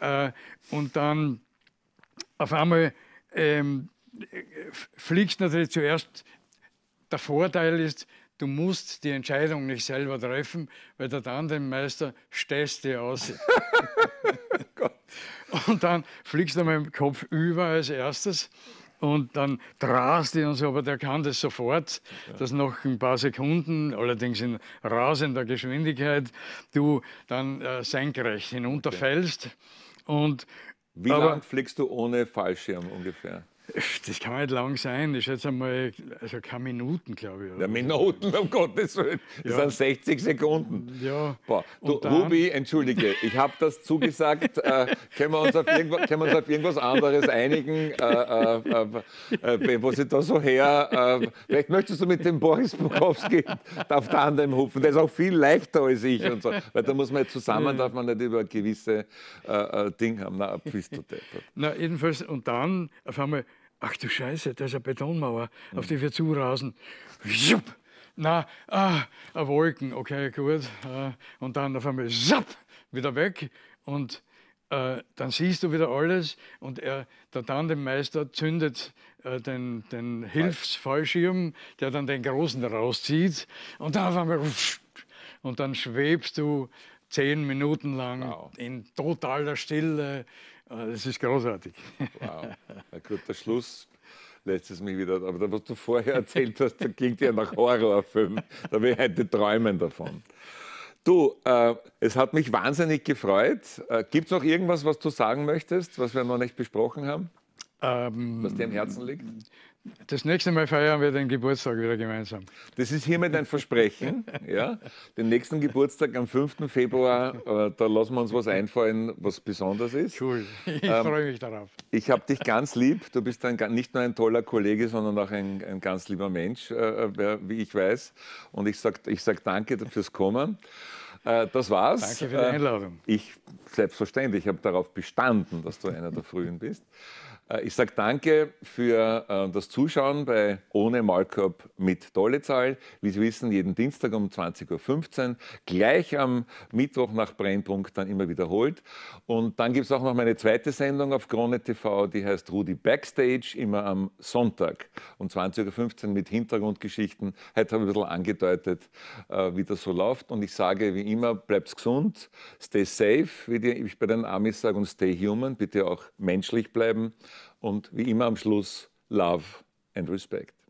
B: äh, und dann auf einmal ähm, fliegst natürlich zuerst. Der Vorteil ist, du musst die Entscheidung nicht selber treffen, weil der Meister stehst dir aus. <laughs> und dann fliegst du mit dem Kopf über als erstes und dann drast dich und so, aber der kann das sofort, ja. dass nach ein paar Sekunden, allerdings in rasender Geschwindigkeit, du dann äh, senkrecht hinunterfällst okay. und
A: wie lange fliegst du ohne Fallschirm ungefähr?
B: Das kann nicht halt lang sein. Das ist jetzt einmal, also keine Minuten, glaube ich. Ja, Minuten, um Gottes Willen.
A: Das ja. sind 60 Sekunden. Ja. Boah. Du, Ruby, entschuldige, ich habe das zugesagt. äh, können, wir uns auf irgendwas, können wir uns auf irgendwas anderes einigen? Äh, äh, äh, äh, äh was ich da so her. vielleicht möchtest du mit dem Boris Bukowski auf der anderen hupfen. Der ist auch viel leichter als ich und so. Weil da muss man jetzt zusammen, darf man nicht über gewisse Dinge haben.
B: Na, bist du Na, jedenfalls, und dann auf einmal Ach du Scheiße, da ist eine Betonmauer, mhm. auf die wir zurasen. Jupp. Na, ah, eine Wolken, okay, gut. Äh, und dann auf einmal zapp, wieder weg. Und äh, dann siehst du wieder alles. Und er, der Tandemmeister zündet äh, den, den Hilfsfallschirm, der dann den Großen rauszieht. Und dann auf einmal. Und dann schwebst du zehn Minuten lang wow. in totaler Stille Ah, das ist großartig.
A: Wow. Ein guter Schluss lässt es mich wieder. Aber was du vorher <laughs> erzählt hast, da ging ja nach Horrorfilm. Da will ich heute träumen davon. Du, äh, es hat mich wahnsinnig gefreut. Äh, Gibt es noch irgendwas, was du sagen möchtest, was wir noch nicht besprochen haben? Ähm, was dir am Herzen liegt? Das nächste
B: Mal feiern wir den Geburtstag
A: wieder gemeinsam. Das ist hiermit ein Versprechen. <laughs> ja. Den nächsten Geburtstag am 5. Februar, äh, da lassen wir uns was einfallen, was besonders ist. Cool, ich ähm, freue mich darauf. Ich habe dich ganz lieb. Du bist ein, nicht nur ein toller Kollege, sondern auch ein, ein ganz lieber Mensch, äh, äh wie ich weiß. Und ich sage ich sag danke fürs Kommen. Äh, das war's. Danke für die Einladung. Ich, selbstverständlich, habe darauf bestanden, dass du einer der Frühen bist. Äh, ich sage danke für äh, das Zuschauen bei Ohne Malkorb mit Dollezahl. Wie Sie wissen, jeden Dienstag um 20.15 Uhr, gleich am Mittwoch nach Brennpunkt dann immer wiederholt. Und dann gibt es auch noch meine zweite Sendung auf Krone TV, die heißt Rudi Backstage, immer am Sonntag um 20.15 Uhr mit Hintergrundgeschichten. Heute habe ich ein bisschen angedeutet, äh, wie das so läuft. Und ich sage wie immer, bleibt gesund, stay safe, wie ich bei den Amis sage, und stay human, bitte auch menschlich bleiben und wie immer am Schluss Love and Respect.